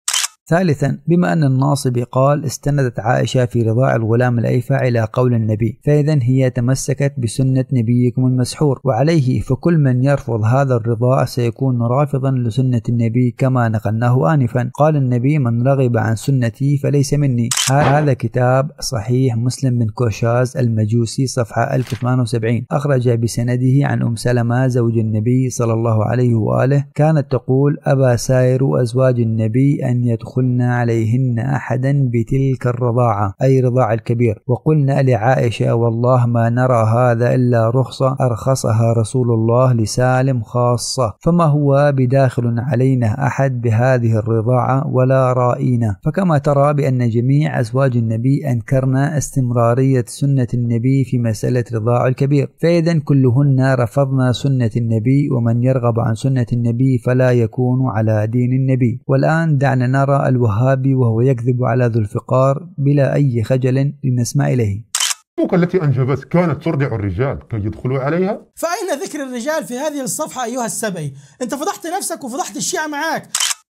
ثالثا بما أن الناصب قال استندت عائشة في رضاع الغلام الأيفع إلى قول النبي فإذا هي تمسكت بسنة نبيكم المسحور وعليه فكل من يرفض هذا الرضاع سيكون رافضا لسنة النبي كما نقلناه آنفا قال النبي من رغب عن سنتي فليس مني هذا كتاب صحيح مسلم بن كوشاز المجوسي صفحة 1078 أخرج بسنده عن أم سلمة زوج النبي صلى الله عليه وآله كانت تقول أبى سائر أزواج النبي أن يدخل كنا عليهن أحدا بتلك الرضاعة أي رضاع الكبير وقلنا لعائشة والله ما نرى هذا إلا رخصة أرخصها رسول الله لسالم خاصة فما هو بداخل علينا أحد بهذه الرضاعة ولا رائينا فكما ترى بأن جميع أزواج النبي أنكرنا استمرارية سنة النبي في مسألة رضاع الكبير فإذا كلهن رفضنا سنة النبي ومن يرغب عن سنة النبي فلا يكون على دين النبي والآن دعنا نرى الوهابي وهو يكذب على ذو الفقار بلا أي خجل لنسمع إليه التي أنجبت كانت ترضع الرجال كي يدخلوا عليها فأين ذكر الرجال في هذه الصفحة أيها السبي أنت فضحت نفسك وفضحت الشيعة معاك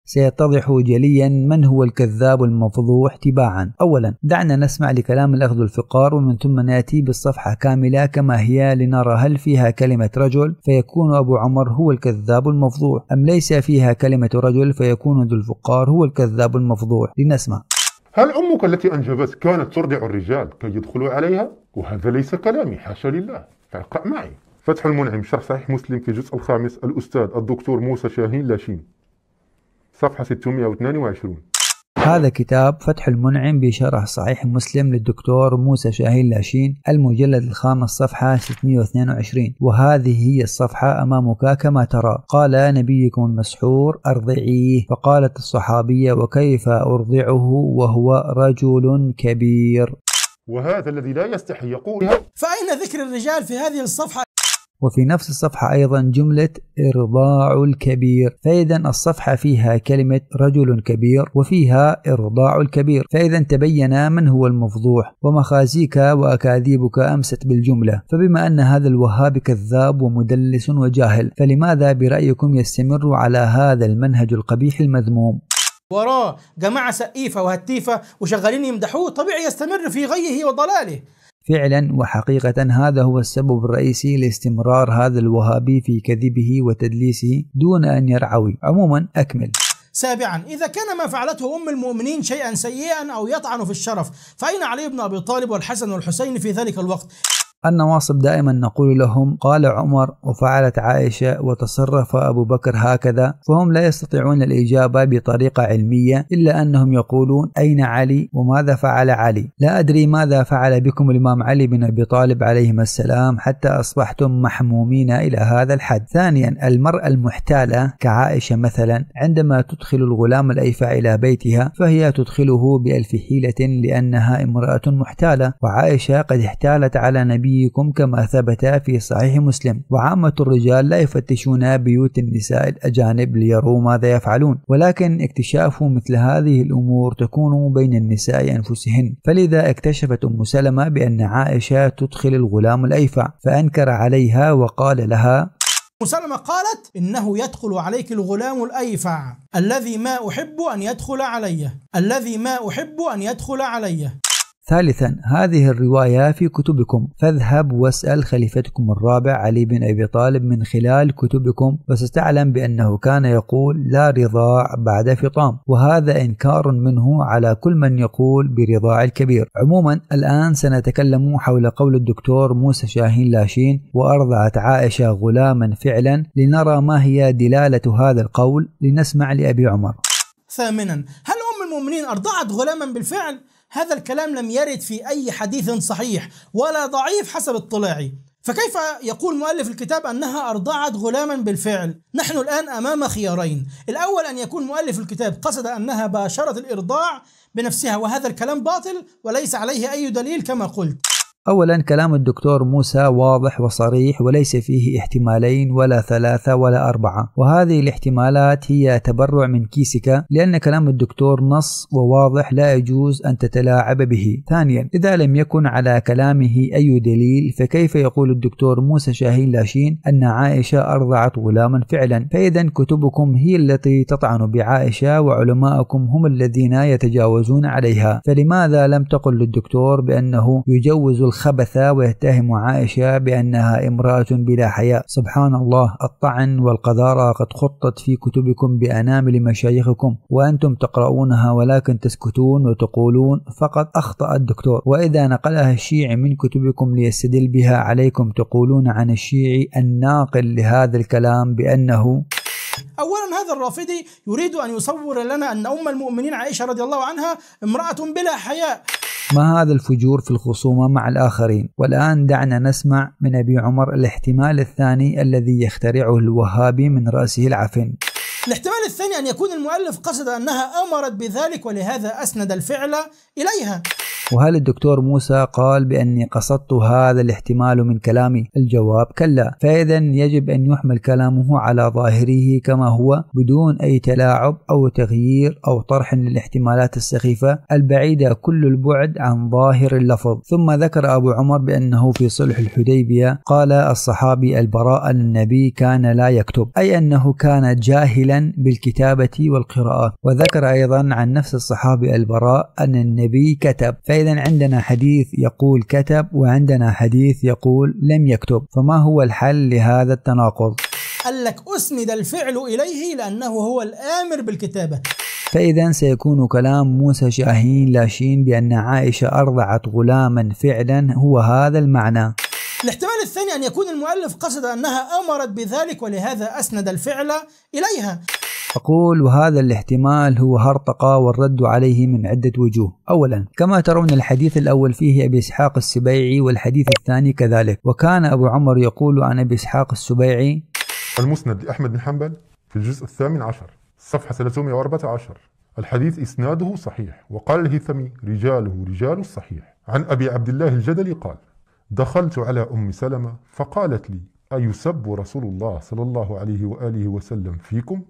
سيتضح جليا من هو الكذاب المفضوح تباعا أولا دعنا نسمع لكلام الأخذ الفقار ومن ثم نأتي بالصفحة كاملة كما هي لنرى هل فيها كلمة رجل فيكون أبو عمر هو الكذاب المفضوح أم ليس فيها كلمة رجل فيكون ذو الفقار هو الكذاب المفضوح لنسمع هل أمك التي أنجبت كانت ترضع الرجال كي يدخلوا عليها؟ وهذا ليس كلامي حاشا لله فاقرأ معي فتح المنعم شرح صحيح مسلم في الجزء الخامس الأستاذ الدكتور موسى شاهين لاشين صفحة 622 هذا كتاب فتح المنعم بشرح صحيح مسلم للدكتور موسى شاهين لاشين المجلد الخامس صفحة 622 وهذه هي الصفحة أمامك كما ترى قال نبيكم المسحور أرضعيه فقالت الصحابية وكيف أرضعه وهو رجل كبير وهذا الذي لا يستحي يقول فأين ذكر الرجال في هذه الصفحة وفي نفس الصفحة أيضا جملة إرضاع الكبير فإذا الصفحة فيها كلمة رجل كبير وفيها إرضاع الكبير فإذا تبين من هو المفضوح ومخازيك وأكاذيبك أمست بالجملة فبما أن هذا الوهاب كذاب ومدلس وجاهل فلماذا برأيكم يستمر على هذا المنهج القبيح المذموم وراه جماعة سقيفة وهتيفة وشغالين يمدحوه طبيعي يستمر في غيه وضلاله فعلا وحقيقة هذا هو السبب الرئيسي لاستمرار هذا الوهابي في كذبه وتدليسه دون أن يرعوي عموما أكمل سابعا إذا كان ما فعلته أم المؤمنين شيئا سيئا أو يطعن في الشرف فأين علي بن أبي طالب والحسن والحسين في ذلك الوقت النواصب دائما نقول لهم قال عمر وفعلت عائشة وتصرف أبو بكر هكذا فهم لا يستطيعون الإجابة بطريقة علمية إلا أنهم يقولون أين علي وماذا فعل علي لا أدري ماذا فعل بكم الإمام علي بن أبي طالب عليهما السلام حتى أصبحتم محمومين إلى هذا الحد ثانيا المرأة المحتالة كعائشة مثلا عندما تدخل الغلام الأيفع إلى بيتها فهي تدخله بألف حيلة لأنها امرأة محتالة وعائشة قد احتالت على نبي أيكم كما ثبت في صحيح مسلم وعامة الرجال لا يفتشون بيوت النساء الأجانب ليروا ماذا يفعلون ولكن اكتشاف مثل هذه الأمور تكون بين النساء أنفسهن فلذا اكتشفت أم سلمة بأن عائشة تدخل الغلام الأيفع فأنكر عليها وقال لها سلمة قالت إنه يدخل عليك الغلام الأيفع الذي ما أحب أن يدخل علي الذي ما أحب أن يدخل علي ثالثا هذه الرواية في كتبكم فاذهب واسأل خليفتكم الرابع علي بن أبي طالب من خلال كتبكم وستعلم بأنه كان يقول لا رضاع بعد فطام وهذا إنكار منه على كل من يقول برضاع الكبير عموما الآن سنتكلم حول قول الدكتور موسى شاهين لاشين وأرضعت عائشة غلاما فعلا لنرى ما هي دلالة هذا القول لنسمع لأبي عمر ثامنا هل أم المؤمنين أرضعت غلاما بالفعل؟ هذا الكلام لم يرد في أي حديث صحيح ولا ضعيف حسب اطلاعي فكيف يقول مؤلف الكتاب أنها أرضعت غلاما بالفعل؟ نحن الآن أمام خيارين الأول أن يكون مؤلف الكتاب قصد أنها باشرت الإرضاع بنفسها وهذا الكلام باطل وليس عليه أي دليل كما قلت أولا كلام الدكتور موسى واضح وصريح وليس فيه احتمالين ولا ثلاثة ولا أربعة وهذه الاحتمالات هي تبرع من كيسك لأن كلام الدكتور نص وواضح لا يجوز أن تتلاعب به ثانيا إذا لم يكن على كلامه أي دليل فكيف يقول الدكتور موسى شاهين لاشين أن عائشة أرضعت غلاما فعلا فإذا كتبكم هي التي تطعن بعائشة وعلماءكم هم الذين يتجاوزون عليها فلماذا لم تقل للدكتور بأنه يجوز الخبث ويتهم عائشة بأنها امرأة بلا حياء سبحان الله الطعن والقذارة قد خطت في كتبكم بأنامل مشايخكم وأنتم تقرؤونها ولكن تسكتون وتقولون فقد أخطأ الدكتور وإذا نقلها الشيعي من كتبكم ليستدل بها عليكم تقولون عن الشيعي الناقل لهذا الكلام بأنه أولا هذا الرافضي يريد أن يصور لنا أن أم المؤمنين عائشة رضي الله عنها امرأة بلا حياء ما هذا الفجور في الخصومة مع الآخرين والآن دعنا نسمع من أبي عمر الاحتمال الثاني الذي يخترعه الوهابي من رأسه العفن الاحتمال الثاني أن يكون المؤلف قصد أنها أمرت بذلك ولهذا أسند الفعل إليها وهل الدكتور موسى قال بأني قصدت هذا الاحتمال من كلامي؟ الجواب كلا، فإذا يجب أن يحمل كلامه على ظاهره كما هو بدون أي تلاعب أو تغيير أو طرح للاحتمالات السخيفة البعيدة كل البعد عن ظاهر اللفظ، ثم ذكر أبو عمر بأنه في صلح الحديبية قال الصحابي البراء النبي كان لا يكتب، أي أنه كان جاهلا بالكتابة والقراءة وذكر أيضا عن نفس الصحابي البراء أن النبي كتب فإذا عندنا حديث يقول كتب وعندنا حديث يقول لم يكتب فما هو الحل لهذا التناقض قال لك أسند الفعل إليه لأنه هو الآمر بالكتابة فإذا سيكون كلام موسى شاهين لاشين بأن عائشة أرضعت غلاما فعلا هو هذا المعنى الاحتمال الثاني أن يكون المؤلف قصد أنها أمرت بذلك ولهذا أسند الفعل إليها أقول وهذا الاحتمال هو هرطقة والرد عليه من عدة وجوه أولا كما ترون الحديث الأول فيه أبي إسحاق السبيعي والحديث الثاني كذلك وكان أبو عمر يقول عن أبي إسحاق السبيعي المسند لأحمد بن حنبل في الجزء الثامن عشر صفحة 314 الحديث إسناده صحيح وقال الهثمي رجاله رجال الصحيح عن أبي عبد الله الجدلي قال دخلت على أم سلمة فقالت لي أيسب رسول الله صلى الله عليه وآله وسلم فيكم؟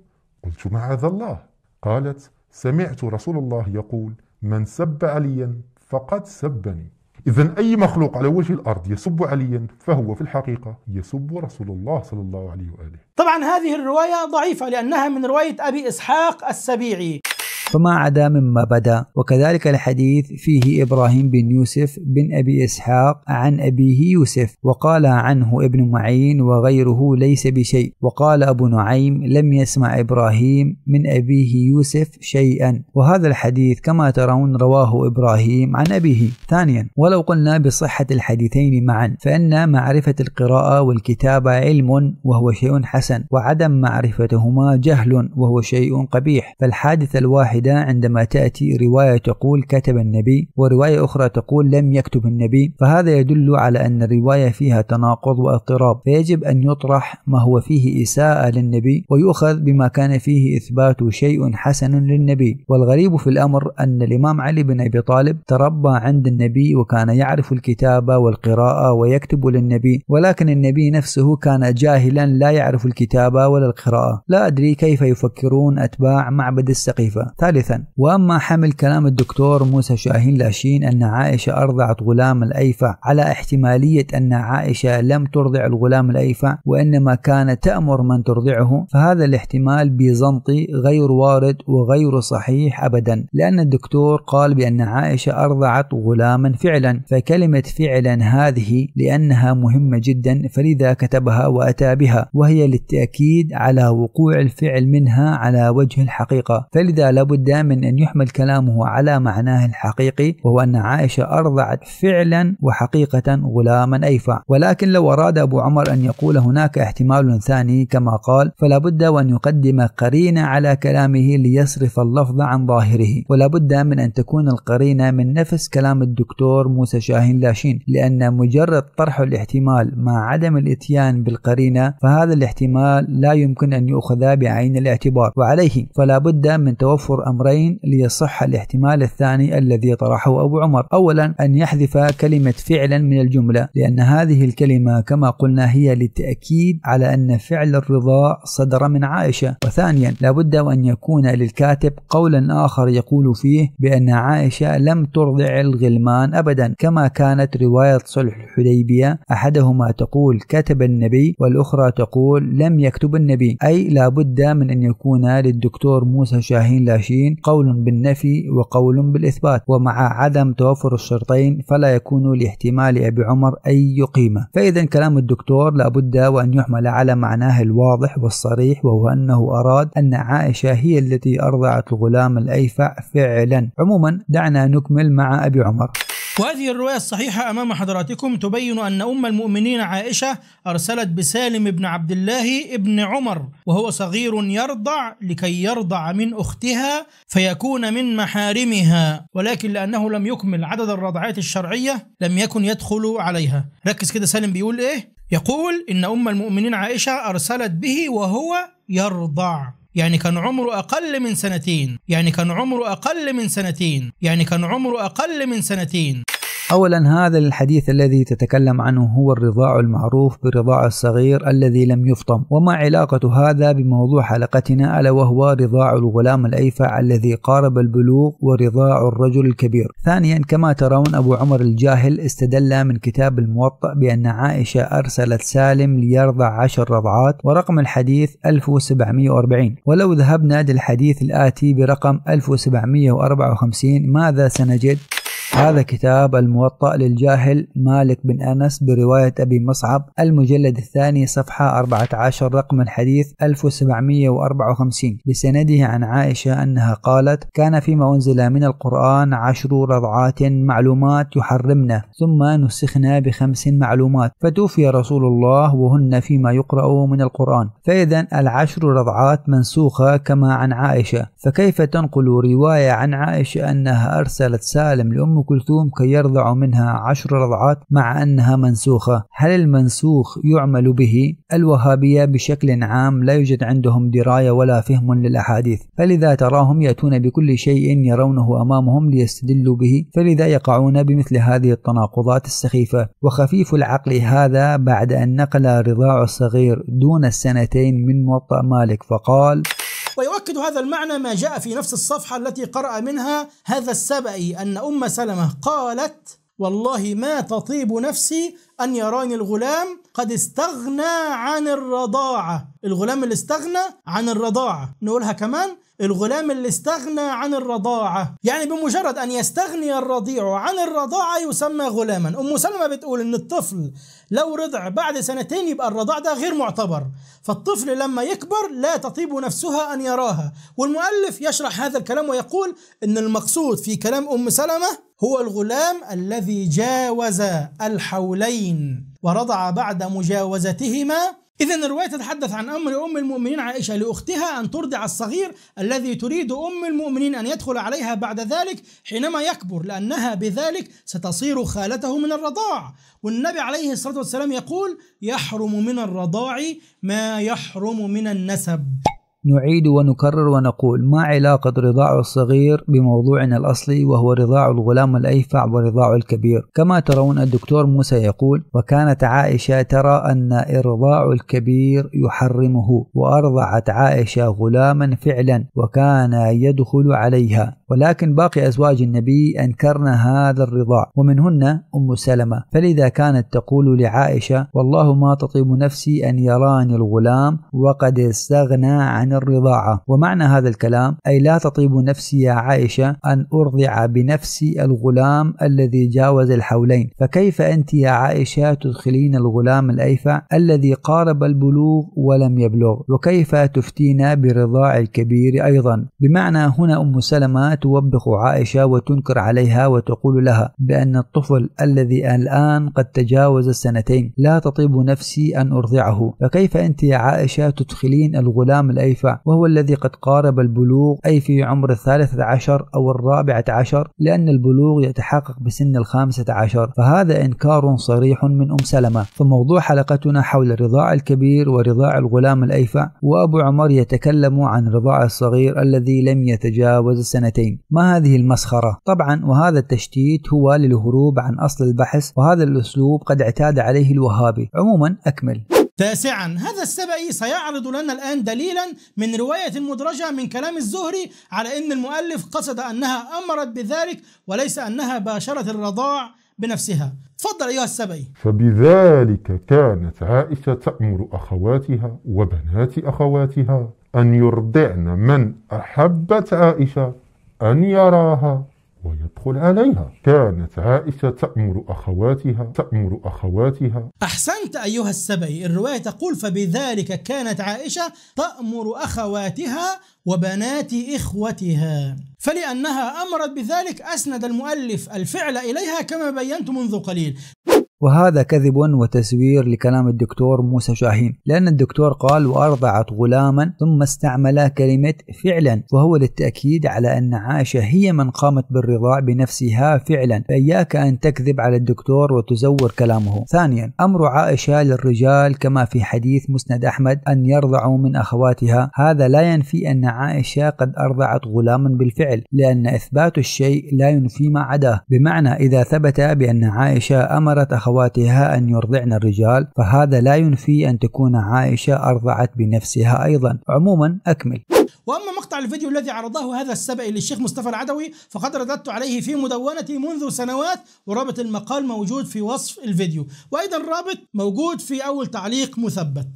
قلت معاذ الله قالت سمعت رسول الله يقول من سب عليا فقد سبني إذا أي مخلوق على وجه الأرض يسب عليا فهو في الحقيقة يسب رسول الله صلى الله عليه وآله طبعا هذه الرواية ضعيفة لأنها من رواية أبي إسحاق السبيعي فما عدا مما بدا وكذلك الحديث فيه إبراهيم بن يوسف بن أبي إسحاق عن أبيه يوسف وقال عنه ابن معين وغيره ليس بشيء وقال أبو نعيم لم يسمع إبراهيم من أبيه يوسف شيئا وهذا الحديث كما ترون رواه إبراهيم عن أبيه ثانيا ولو قلنا بصحة الحديثين معا فإن معرفة القراءة والكتابة علم وهو شيء حسن وعدم معرفتهما جهل وهو شيء قبيح فالحادث الواحد واحدة عندما تأتي رواية تقول كتب النبي ورواية أخرى تقول لم يكتب النبي فهذا يدل على أن الرواية فيها تناقض واضطراب فيجب أن يطرح ما هو فيه إساءة للنبي ويؤخذ بما كان فيه إثبات شيء حسن للنبي والغريب في الأمر أن الإمام علي بن أبي طالب تربى عند النبي وكان يعرف الكتابة والقراءة ويكتب للنبي ولكن النبي نفسه كان جاهلا لا يعرف الكتابة ولا القراءة لا أدري كيف يفكرون أتباع معبد السقيفة ثالثا وأما حمل كلام الدكتور موسى شاهين لاشين أن عائشة أرضعت غلام الأيفع على احتمالية أن عائشة لم ترضع الغلام الأيفع وإنما كانت تأمر من ترضعه فهذا الاحتمال بيزنطي غير وارد وغير صحيح أبدا لأن الدكتور قال بأن عائشة أرضعت غلاما فعلا فكلمة فعلا هذه لأنها مهمة جدا فلذا كتبها وأتى بها وهي للتأكيد على وقوع الفعل منها على وجه الحقيقة فلذا لابد لابد من أن يحمل كلامه على معناه الحقيقي وهو أن عائشة أرضعت فعلا وحقيقة غلاما أيفع ولكن لو أراد أبو عمر أن يقول هناك احتمال ثاني كما قال فلا بد وأن يقدم قرينة على كلامه ليصرف اللفظ عن ظاهره ولا بد من أن تكون القرينة من نفس كلام الدكتور موسى شاهين لاشين لأن مجرد طرح الاحتمال مع عدم الاتيان بالقرينة فهذا الاحتمال لا يمكن أن يؤخذ بعين الاعتبار وعليه فلا بد من توفر أمرين ليصح الاحتمال الثاني الذي طرحه أبو عمر أولا أن يحذف كلمة فعلا من الجملة لأن هذه الكلمة كما قلنا هي للتأكيد على أن فعل الرضا صدر من عائشة وثانيا لابد أن يكون للكاتب قولا آخر يقول فيه بأن عائشة لم ترضع الغلمان أبدا كما كانت رواية صلح الحديبية أحدهما تقول كتب النبي والأخرى تقول لم يكتب النبي أي لابد من أن يكون للدكتور موسى شاهين لاشي المحتجين قول بالنفي وقول بالإثبات ومع عدم توفر الشرطين فلا يكون لاحتمال أبي عمر أي قيمة فإذا كلام الدكتور لابد وأن يحمل على معناه الواضح والصريح وهو أنه أراد أن عائشة هي التي أرضعت الغلام الأيفع فعلا عموما دعنا نكمل مع أبي عمر وهذه الرواية الصحيحة أمام حضراتكم تبين أن أم المؤمنين عائشة أرسلت بسالم بن عبد الله ابن عمر وهو صغير يرضع لكي يرضع من أختها فيكون من محارمها ولكن لأنه لم يكمل عدد الرضعات الشرعية لم يكن يدخل عليها ركز كده سالم بيقول إيه؟ يقول إن أم المؤمنين عائشة أرسلت به وهو يرضع يعني كان عمره أقل من سنتين يعني كان عمره أقل من سنتين يعني كان عمره أقل من سنتين أولا هذا الحديث الذي تتكلم عنه هو الرضاع المعروف بالرضاع الصغير الذي لم يفطم وما علاقة هذا بموضوع حلقتنا ألا وهو رضاع الغلام الأيفع الذي قارب البلوغ ورضاع الرجل الكبير ثانيا كما ترون أبو عمر الجاهل استدل من كتاب الموطأ بأن عائشة أرسلت سالم ليرضع عشر رضعات ورقم الحديث 1740 ولو ذهبنا للحديث الآتي برقم 1754 ماذا سنجد؟ هذا كتاب الموطأ للجاهل مالك بن أنس برواية أبي مصعب المجلد الثاني صفحة 14 رقم الحديث 1754 بسنده عن عائشة أنها قالت كان فيما أنزل من القرآن عشر رضعات معلومات يحرمنا ثم نسخنا بخمس معلومات فتوفي رسول الله وهن فيما يقرأ من القرآن فإذا العشر رضعات منسوخة كما عن عائشة فكيف تنقل رواية عن عائشة أنها أرسلت سالم لأم كلثوم كي يرضع منها عشر رضعات مع أنها منسوخة هل المنسوخ يعمل به؟ الوهابية بشكل عام لا يوجد عندهم دراية ولا فهم للأحاديث فلذا تراهم يأتون بكل شيء يرونه أمامهم ليستدلوا به فلذا يقعون بمثل هذه التناقضات السخيفة وخفيف العقل هذا بعد أن نقل رضاع الصغير دون السنتين من موطأ مالك فقال ويؤكد هذا المعنى ما جاء في نفس الصفحة التي قرأ منها هذا السبئي أن أم سلمة قالت والله ما تطيب نفسي أن يراني الغلام قد استغنى عن الرضاعة الغلام اللي استغنى عن الرضاعة نقولها كمان الغلام اللي استغنى عن الرضاعة يعني بمجرد أن يستغني الرضيع عن الرضاعة يسمى غلاما أم سلمة بتقول أن الطفل لو رضع بعد سنتين يبقى الرضاع ده غير معتبر فالطفل لما يكبر لا تطيب نفسها أن يراها والمؤلف يشرح هذا الكلام ويقول أن المقصود في كلام أم سلمة هو الغلام الذي جاوز الحولين ورضع بعد مجاوزتهما إذا الرواية تتحدث عن أمر أم المؤمنين عائشة لأختها أن ترضع الصغير الذي تريد أم المؤمنين أن يدخل عليها بعد ذلك حينما يكبر لأنها بذلك ستصير خالته من الرضاع والنبي عليه الصلاة والسلام يقول يحرم من الرضاع ما يحرم من النسب نعيد ونكرر ونقول ما علاقة رضاع الصغير بموضوعنا الأصلي وهو رضاع الغلام الأيفع ورضاع الكبير كما ترون الدكتور موسى يقول وكانت عائشة ترى أن إرضاع الكبير يحرمه وأرضعت عائشة غلاما فعلا وكان يدخل عليها ولكن باقي أزواج النبي أنكرن هذا الرضاع ومنهن أم سلمة فلذا كانت تقول لعائشة والله ما تطيب نفسي أن يراني الغلام وقد استغنى عن الرضاعة ومعنى هذا الكلام أي لا تطيب نفسي يا عائشة أن أرضع بنفسي الغلام الذي جاوز الحولين فكيف أنت يا عائشة تدخلين الغلام الأيفع الذي قارب البلوغ ولم يبلغ وكيف تفتينا برضاع الكبير أيضا بمعنى هنا أم سلمة توبخ عائشة وتنكر عليها وتقول لها بأن الطفل الذي الآن قد تجاوز السنتين لا تطيب نفسي أن أرضعه فكيف أنت يا عائشة تدخلين الغلام الأيفع وهو الذي قد قارب البلوغ أي في عمر الثالثة عشر أو الرابعة عشر لأن البلوغ يتحقق بسن الخامسة عشر فهذا إنكار صريح من أم سلمة فموضوع حلقتنا حول الرضاع الكبير ورضاع الغلام الأيفع وأبو عمر يتكلم عن رضاع الصغير الذي لم يتجاوز السنتين الحسين ما هذه المسخرة طبعا وهذا التشتيت هو للهروب عن أصل البحث وهذا الأسلوب قد اعتاد عليه الوهابي عموما أكمل تاسعا هذا السبئي سيعرض لنا الآن دليلا من رواية مدرجة من كلام الزهري على أن المؤلف قصد أنها أمرت بذلك وليس أنها باشرت الرضاع بنفسها تفضل أيها السبعي فبذلك كانت عائشة تأمر أخواتها وبنات أخواتها أن يرضعن من أحبت عائشة أن يراها ويدخل عليها كانت عائشة تأمر أخواتها تأمر أخواتها أحسنت أيها السبي الرواية تقول فبذلك كانت عائشة تأمر أخواتها وبنات إخوتها فلأنها أمرت بذلك أسند المؤلف الفعل إليها كما بينت منذ قليل وهذا كذب وتسوير لكلام الدكتور موسى شاهين لأن الدكتور قال وأرضعت غلاما ثم استعمل كلمة فعلا وهو للتأكيد على أن عائشة هي من قامت بالرضاع بنفسها فعلا فإياك أن تكذب على الدكتور وتزور كلامه ثانيا أمر عائشة للرجال كما في حديث مسند أحمد أن يرضعوا من أخواتها هذا لا ينفي أن عائشة قد أرضعت غلاما بالفعل لأن إثبات الشيء لا ينفي ما عداه بمعنى إذا ثبت بأن عائشة أمرت أخواتها أخواتها أن يرضعن الرجال فهذا لا ينفي أن تكون عائشة أرضعت بنفسها أيضا عموما أكمل واما مقطع الفيديو الذي عرضه هذا السبئي للشيخ مصطفى العدوي فقد رددت عليه في مدونتي منذ سنوات ورابط المقال موجود في وصف الفيديو وايضا الرابط موجود في اول تعليق مثبت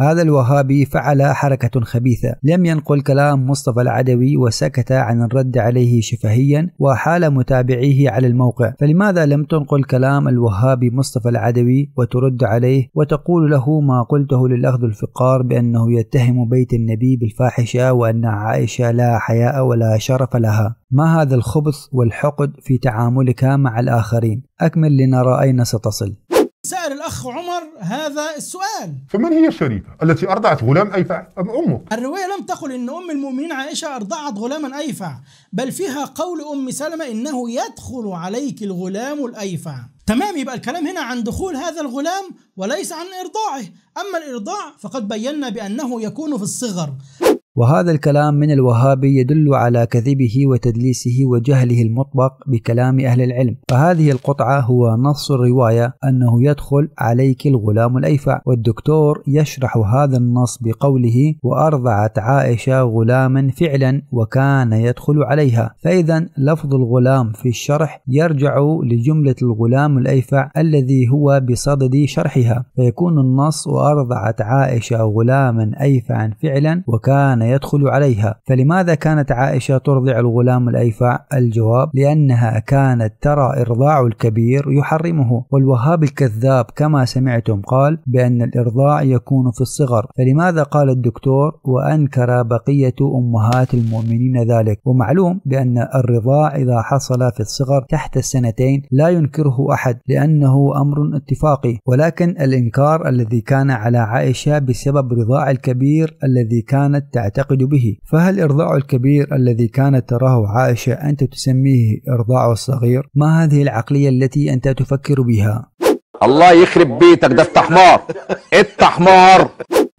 هذا الوهابي فعل حركة خبيثة لم ينقل كلام مصطفى العدوي وسكت عن الرد عليه شفهيا وحال متابعيه على الموقع فلماذا لم تنقل كلام الوهابي مصطفى العدوي وترد عليه وتقول له ما قلته للأخذ الفقار بأنه يتهم بيت النبي بالفاحشة وأن عائشة لا حياء ولا شرف لها ما هذا الخبث والحقد في تعاملك مع الآخرين أكمل لنرى أين ستصل سأل الأخ عمر هذا السؤال فمن هي الشريفة التي أرضعت غلام أيفع أم أمه؟ الرواية لم تقل أن أم المؤمنين عائشة أرضعت غلاما أيفع بل فيها قول أم سلمة إنه يدخل عليك الغلام الأيفع تمام يبقى الكلام هنا عن دخول هذا الغلام وليس عن إرضاعه أما الإرضاع فقد بينا بأنه يكون في الصغر وهذا الكلام من الوهابي يدل على كذبه وتدليسه وجهله المطبق بكلام أهل العلم فهذه القطعة هو نص الرواية أنه يدخل عليك الغلام الأيفع والدكتور يشرح هذا النص بقوله وأرضعت عائشة غلاما فعلا وكان يدخل عليها فإذا لفظ الغلام في الشرح يرجع لجملة الغلام الأيفع الذي هو بصدد شرحها فيكون النص وأرضعت عائشة غلاما أيفعا فعلا وكان يدخل عليها فلماذا كانت عائشة ترضع الغلام الأيفع الجواب لأنها كانت ترى إرضاع الكبير يحرمه والوهاب الكذاب كما سمعتم قال بأن الإرضاع يكون في الصغر فلماذا قال الدكتور وأنكر بقية أمهات المؤمنين ذلك ومعلوم بأن الرضاع إذا حصل في الصغر تحت السنتين لا ينكره أحد لأنه أمر اتفاقي ولكن الإنكار الذي كان على عائشة بسبب رضاع الكبير الذي كانت تعتبر تعتقد به فهل إرضاع الكبير الذي كانت تراه عائشة أنت تسميه إرضاع الصغير ما هذه العقلية التي أنت تفكر بها الله يخرب بيتك ده انت حمار انت حمار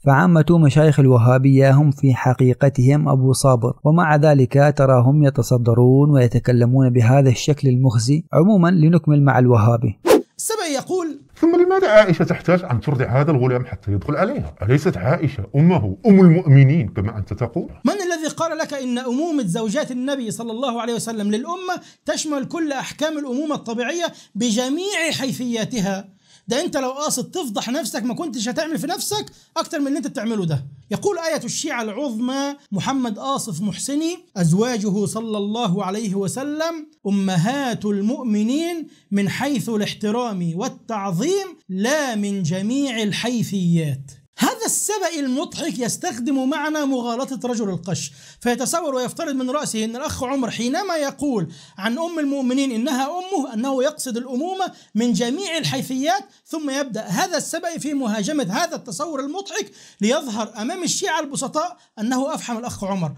فعامة مشايخ الوهابية هم في حقيقتهم أبو صابر ومع ذلك تراهم يتصدرون ويتكلمون بهذا الشكل المخزي عموما لنكمل مع الوهابي السبع يقول ثم لماذا عائشة تحتاج أن ترضع هذا الغلام حتى يدخل عليها أليست عائشة أمه أم المؤمنين كما أنت تقول من الذي قال لك إن أمومة زوجات النبي صلى الله عليه وسلم للأمة تشمل كل أحكام الأمومة الطبيعية بجميع حيثياتها ده انت لو قاصد تفضح نفسك ما كنتش هتعمل في نفسك اكتر من اللي انت بتعمله ده يقول آية الشيعة العظمى محمد آصف محسني أزواجه صلى الله عليه وسلم أمهات المؤمنين من حيث الاحترام والتعظيم لا من جميع الحيثيات هذا السبأ المضحك يستخدم معنى مغالطة رجل القش فيتصور ويفترض من رأسه أن الأخ عمر حينما يقول عن أم المؤمنين إنها أمه أنه يقصد الأمومة من جميع الحيثيات ثم يبدأ هذا السبأ في مهاجمة هذا التصور المضحك ليظهر أمام الشيعة البسطاء أنه أفحم الأخ عمر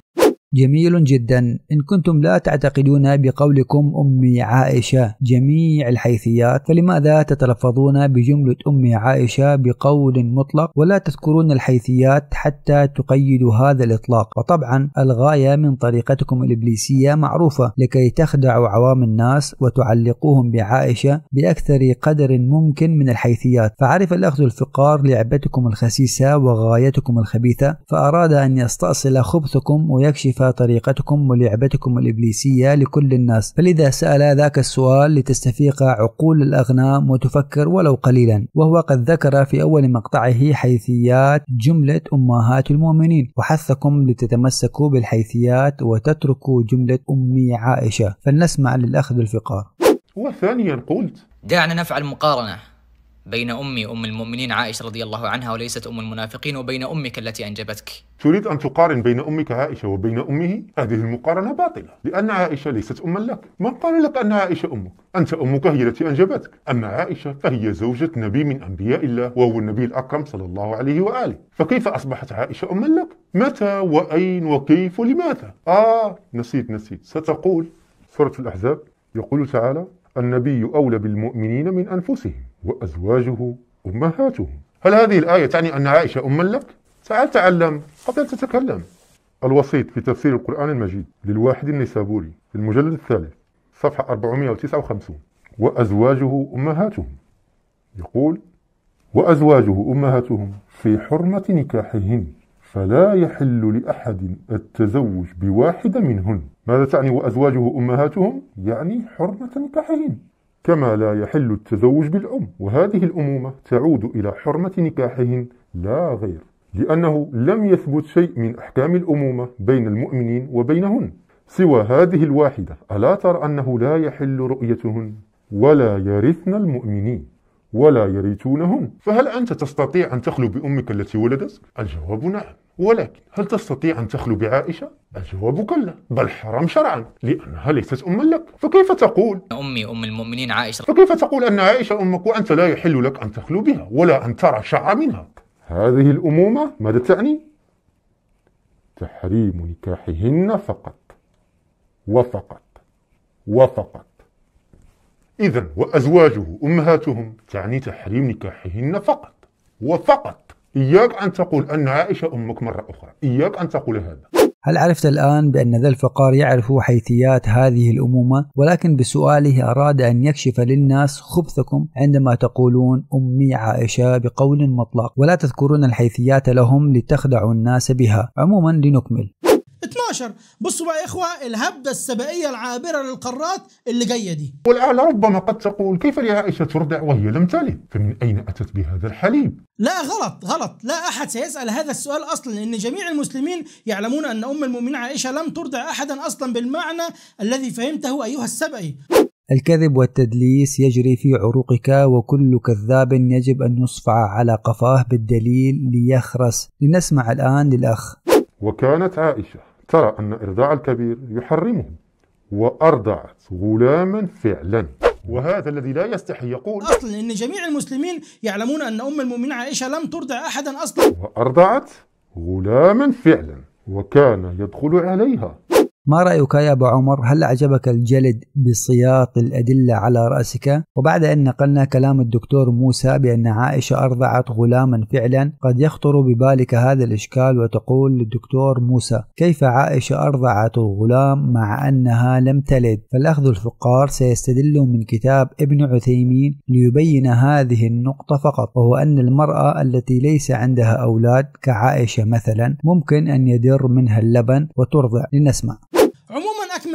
جميل جدا إن كنتم لا تعتقدون بقولكم أمي عائشة جميع الحيثيات فلماذا تتلفظون بجملة أمي عائشة بقول مطلق ولا تذكرون الحيثيات حتى تقيدوا هذا الإطلاق وطبعا الغاية من طريقتكم الإبليسية معروفة لكي تخدعوا عوام الناس وتعلقوهم بعائشة بأكثر قدر ممكن من الحيثيات فعرف الأخذ الفقار لعبتكم الخسيسة وغايتكم الخبيثة فأراد أن يستأصل خبثكم ويكشف طريقتكم ولعبتكم الإبليسية لكل الناس فلذا سأل ذاك السؤال لتستفيق عقول الأغنام وتفكر ولو قليلا وهو قد ذكر في أول مقطعه حيثيات جملة أمهات المؤمنين وحثكم لتتمسكوا بالحيثيات وتتركوا جملة أمي عائشة فلنسمع للأخذ بالفقار وثانيا قلت دعنا نفعل مقارنة بين أمي أم المؤمنين عائشة رضي الله عنها وليست أم المنافقين وبين أمك التي أنجبتك تريد أن تقارن بين أمك عائشة وبين أمه هذه المقارنة باطلة لأن عائشة ليست أما لك من قال لك أن عائشة أمك أنت أمك هي التي أنجبتك أما عائشة فهي زوجة نبي من أنبياء الله وهو النبي الأكرم صلى الله عليه وآله فكيف أصبحت عائشة أما لك متى وأين وكيف ولماذا آه نسيت نسيت ستقول سورة الأحزاب يقول تعالى النبي أولى بالمؤمنين من أنفسهم وأزواجه أمهاتهم هل هذه الآية تعني أن عائشة أم لك؟ تعال تعلم قبل أن تتكلم الوسيط في تفسير القرآن المجيد للواحد النسابوري في المجلد الثالث صفحة 459 وأزواجه أمهاتهم يقول وأزواجه أمهاتهم في حرمة نكاحهن فلا يحل لأحد التزوج بواحدة منهن ماذا تعني وأزواجه أمهاتهم؟ يعني حرمة نكاحهن كما لا يحل التزوج بالأم وهذه الأمومة تعود إلى حرمة نكاحهن لا غير لأنه لم يثبت شيء من أحكام الأمومة بين المؤمنين وبينهن سوى هذه الواحدة ألا ترى أنه لا يحل رؤيتهن ولا يرثن المؤمنين ولا يرثونهن فهل أنت تستطيع أن تخلو بأمك التي ولدتك؟ الجواب نعم ولكن هل تستطيع أن تخلو بعائشة؟ الجواب كلا بل حرام شرعا لأنها ليست أما لك فكيف تقول أمي أم المؤمنين عائشة فكيف تقول أن عائشة أمك وأنت لا يحل لك أن تخلو بها ولا أن ترى شع منها هذه الأمومة ماذا تعني؟ تحريم نكاحهن فقط وفقط وفقط إذا وأزواجه أمهاتهم تعني تحريم نكاحهن فقط وفقط إياك أن تقول أن عائشة أمك مرة أخرى إياك أن تقول هذا هل عرفت الآن بأن ذا الفقار يعرف حيثيات هذه الأمومة ولكن بسؤاله أراد أن يكشف للناس خبثكم عندما تقولون أمي عائشة بقول مطلق ولا تذكرون الحيثيات لهم لتخدعوا الناس بها عموما لنكمل 12 بصوا بقى يا اخوه الهبده السبائيه العابره للقارات اللي جايه دي والاعلى ربما قد تقول كيف لعائشه ترضع وهي لم تلد فمن اين اتت بهذا الحليب لا غلط غلط لا احد سيسال هذا السؤال اصلا لان جميع المسلمين يعلمون ان ام المؤمنين عائشه لم ترضع احدا اصلا بالمعنى الذي فهمته ايها السبئي الكذب والتدليس يجري في عروقك وكل كذاب يجب أن يصفع على قفاه بالدليل ليخرس لنسمع الآن للأخ وكانت عائشة ترى أن إرضاع الكبير يحرمه وأرضعت غلاما فعلا وهذا الذي لا يستحي يقول أصلا إن جميع المسلمين يعلمون أن أم المؤمنين عائشة لم ترضع أحدا أصلا وأرضعت غلاما فعلا وكان يدخل عليها ما رأيك يا أبو عمر هل أعجبك الجلد بسياط الأدلة على رأسك؟ وبعد أن نقلنا كلام الدكتور موسى بأن عائشة أرضعت غلاما فعلا قد يخطر ببالك هذا الإشكال وتقول للدكتور موسى كيف عائشة أرضعت الغلام مع أنها لم تلد؟ فالأخذ الفقار سيستدل من كتاب ابن عثيمين ليبين هذه النقطة فقط وهو أن المرأة التي ليس عندها أولاد كعائشة مثلا ممكن أن يدر منها اللبن وترضع لنسمع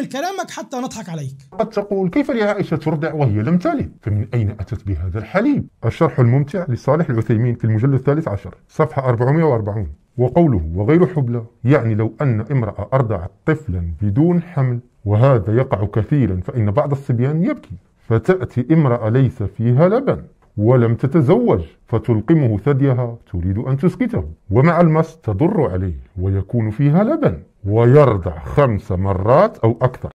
أكمل كلامك حتى نضحك عليك قد تقول كيف لعائشة ترضع وهي لم تلد فمن أين أتت بهذا الحليب الشرح الممتع لصالح العثيمين في المجلد الثالث عشر صفحة 440 وقوله وغير حبلى يعني لو أن امرأة أرضعت طفلا بدون حمل وهذا يقع كثيرا فإن بعض الصبيان يبكي فتأتي امرأة ليس فيها لبن ولم تتزوج فتلقمه ثديها تريد أن تسكته ومع المس تضر عليه ويكون فيها لبن ويرضع خمس مرات أو أكثر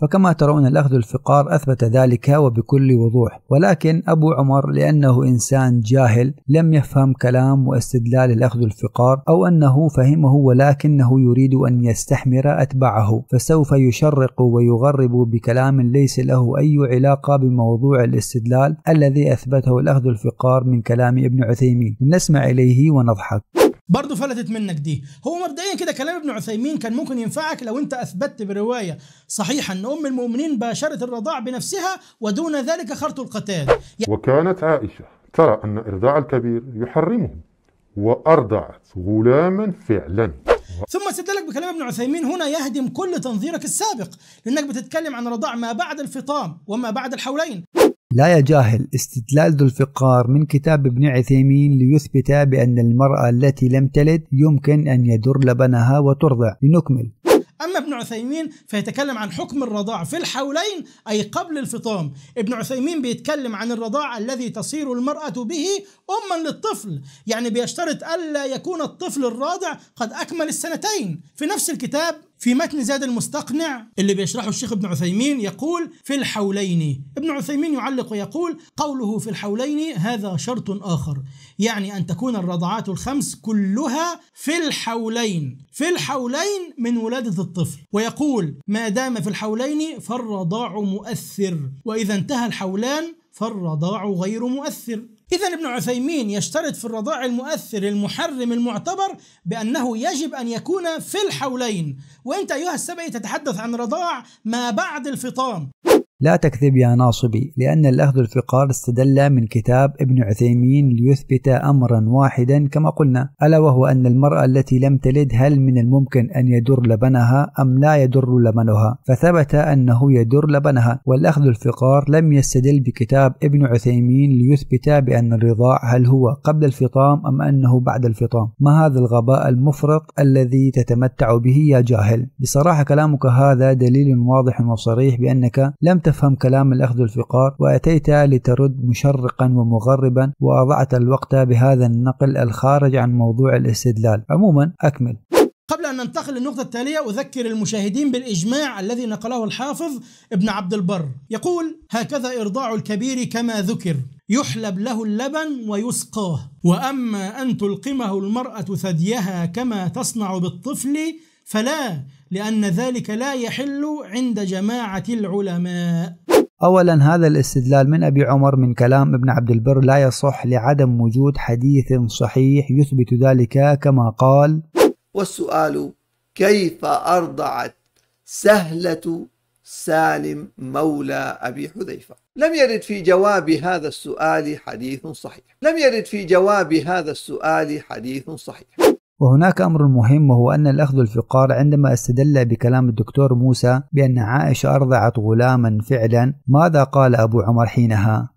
فكما ترون الأخذ الفقار أثبت ذلك وبكل وضوح ولكن أبو عمر لأنه إنسان جاهل لم يفهم كلام واستدلال الأخذ الفقار أو أنه فهمه ولكنه يريد أن يستحمر أتباعه فسوف يشرق ويغرب بكلام ليس له أي علاقة بموضوع الاستدلال الذي أثبته الأخذ الفقار من كلام ابن عثيمين نسمع إليه ونضحك برضه فلتت منك دي هو مبدئيا كده كلام ابن عثيمين كان ممكن ينفعك لو انت اثبتت بروايه صحيحه ان ام المؤمنين باشرت الرضاع بنفسها ودون ذلك خرط القتال وكانت عائشه ترى ان ارضاع الكبير يحرمه وارضعت غلاما فعلا ثم استدلك بكلام ابن عثيمين هنا يهدم كل تنظيرك السابق لانك بتتكلم عن رضاع ما بعد الفطام وما بعد الحولين لا يجاهل استدلال ذو الفقار من كتاب ابن عثيمين ليثبت بأن المرأة التي لم تلد يمكن أن يدر لبنها وترضع لنكمل أما ابن عثيمين فيتكلم عن حكم الرضاع في الحولين أي قبل الفطام ابن عثيمين بيتكلم عن الرضاع الذي تصير المرأة به أما للطفل يعني بيشترط ألا يكون الطفل الراضع قد أكمل السنتين في نفس الكتاب في متن زاد المستقنع اللي بيشرحه الشيخ ابن عثيمين يقول في الحولين ابن عثيمين يعلق ويقول قوله في الحولين هذا شرط آخر يعني أن تكون الرضعات الخمس كلها في الحولين في الحولين من ولادة الطفل ويقول ما دام في الحولين فالرضاع مؤثر وإذا انتهى الحولان فالرضاع غير مؤثر إذا ابن عثيمين يشترط في الرضاع المؤثر المحرم المعتبر بأنه يجب أن يكون في الحولين وأنت أيها السبعي تتحدث عن رضاع ما بعد الفطام لا تكذب يا ناصبي لأن الأخذ الفقار استدل من كتاب ابن عثيمين ليثبت أمرا واحدا كما قلنا ألا وهو أن المرأة التي لم تلد هل من الممكن أن يدر لبنها أم لا يدر لبنها فثبت أنه يدر لبنها والأخذ الفقار لم يستدل بكتاب ابن عثيمين ليثبت بأن الرضاع هل هو قبل الفطام أم أنه بعد الفطام ما هذا الغباء المفرط الذي تتمتع به يا جاهل بصراحة كلامك هذا دليل واضح وصريح بأنك لم تفهم كلام الأخذ الفقار وأتيت لترد مشرقا ومغربا وأضعت الوقت بهذا النقل الخارج عن موضوع الاستدلال عموما أكمل قبل أن ننتقل للنقطة التالية أذكر المشاهدين بالإجماع الذي نقله الحافظ ابن عبد البر يقول هكذا إرضاع الكبير كما ذكر يحلب له اللبن ويسقاه وأما أن تلقمه المرأة ثديها كما تصنع بالطفل فلا لأن ذلك لا يحل عند جماعة العلماء أولا هذا الاستدلال من أبي عمر من كلام ابن عبد البر لا يصح لعدم وجود حديث صحيح يثبت ذلك كما قال والسؤال كيف أرضعت سهلة سالم مولى أبي حذيفة لم يرد في جواب هذا السؤال حديث صحيح لم يرد في جواب هذا السؤال حديث صحيح وهناك أمر مهم وهو أن الأخذ الفقار عندما استدل بكلام الدكتور موسى بأن عائشة أرضعت غلاما فعلا ماذا قال أبو عمر حينها؟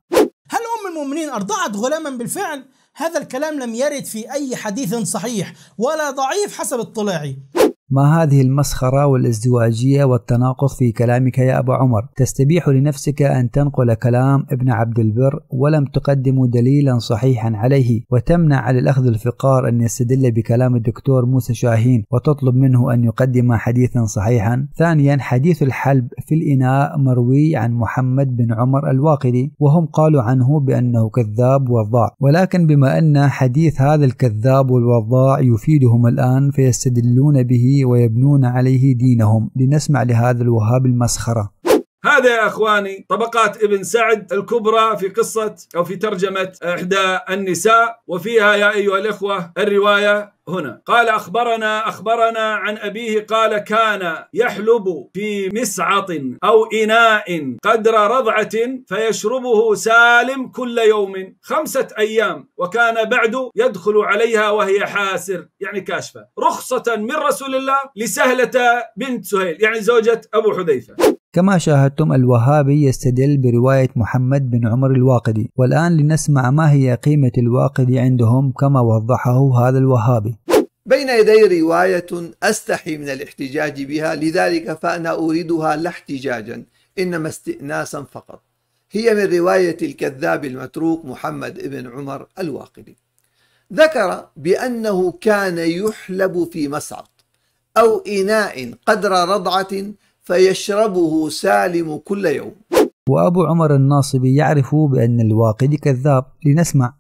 هل أم المؤمنين أرضعت غلاما بالفعل؟ هذا الكلام لم يرد في أي حديث صحيح ولا ضعيف حسب اطلاعي ما هذه المسخرة والازدواجية والتناقض في كلامك يا أبا عمر تستبيح لنفسك أن تنقل كلام ابن عبد البر ولم تقدم دليلا صحيحا عليه وتمنع على الأخذ الفقار أن يستدل بكلام الدكتور موسى شاهين وتطلب منه أن يقدم حديثا صحيحا ثانيا حديث الحلب في الإناء مروي عن محمد بن عمر الواقدي وهم قالوا عنه بأنه كذاب وضاع ولكن بما أن حديث هذا الكذاب والوضاع يفيدهم الآن فيستدلون به ويبنون عليه دينهم لنسمع لهذا الوهاب المسخرة هذا يا اخواني طبقات ابن سعد الكبرى في قصه او في ترجمه احدى النساء وفيها يا ايها الاخوه الروايه هنا قال اخبرنا اخبرنا عن ابيه قال كان يحلب في مسعط او اناء قدر رضعه فيشربه سالم كل يوم خمسه ايام وكان بعد يدخل عليها وهي حاسر يعني كاشفه رخصه من رسول الله لسهله بنت سهيل يعني زوجه ابو حذيفه كما شاهدتم الوهابي يستدل برواية محمد بن عمر الواقدي والآن لنسمع ما هي قيمة الواقدي عندهم كما وضحه هذا الوهابي بين يدي رواية أستحي من الاحتجاج بها لذلك فأنا أريدها لا احتجاجا إنما استئناسا فقط هي من رواية الكذاب المتروك محمد بن عمر الواقدي ذكر بأنه كان يحلب في مسعط أو إناء قدر رضعة فيشربه سالم كل يوم وأبو عمر الناصبي يعرف بأن الواقدي كذاب لنسمع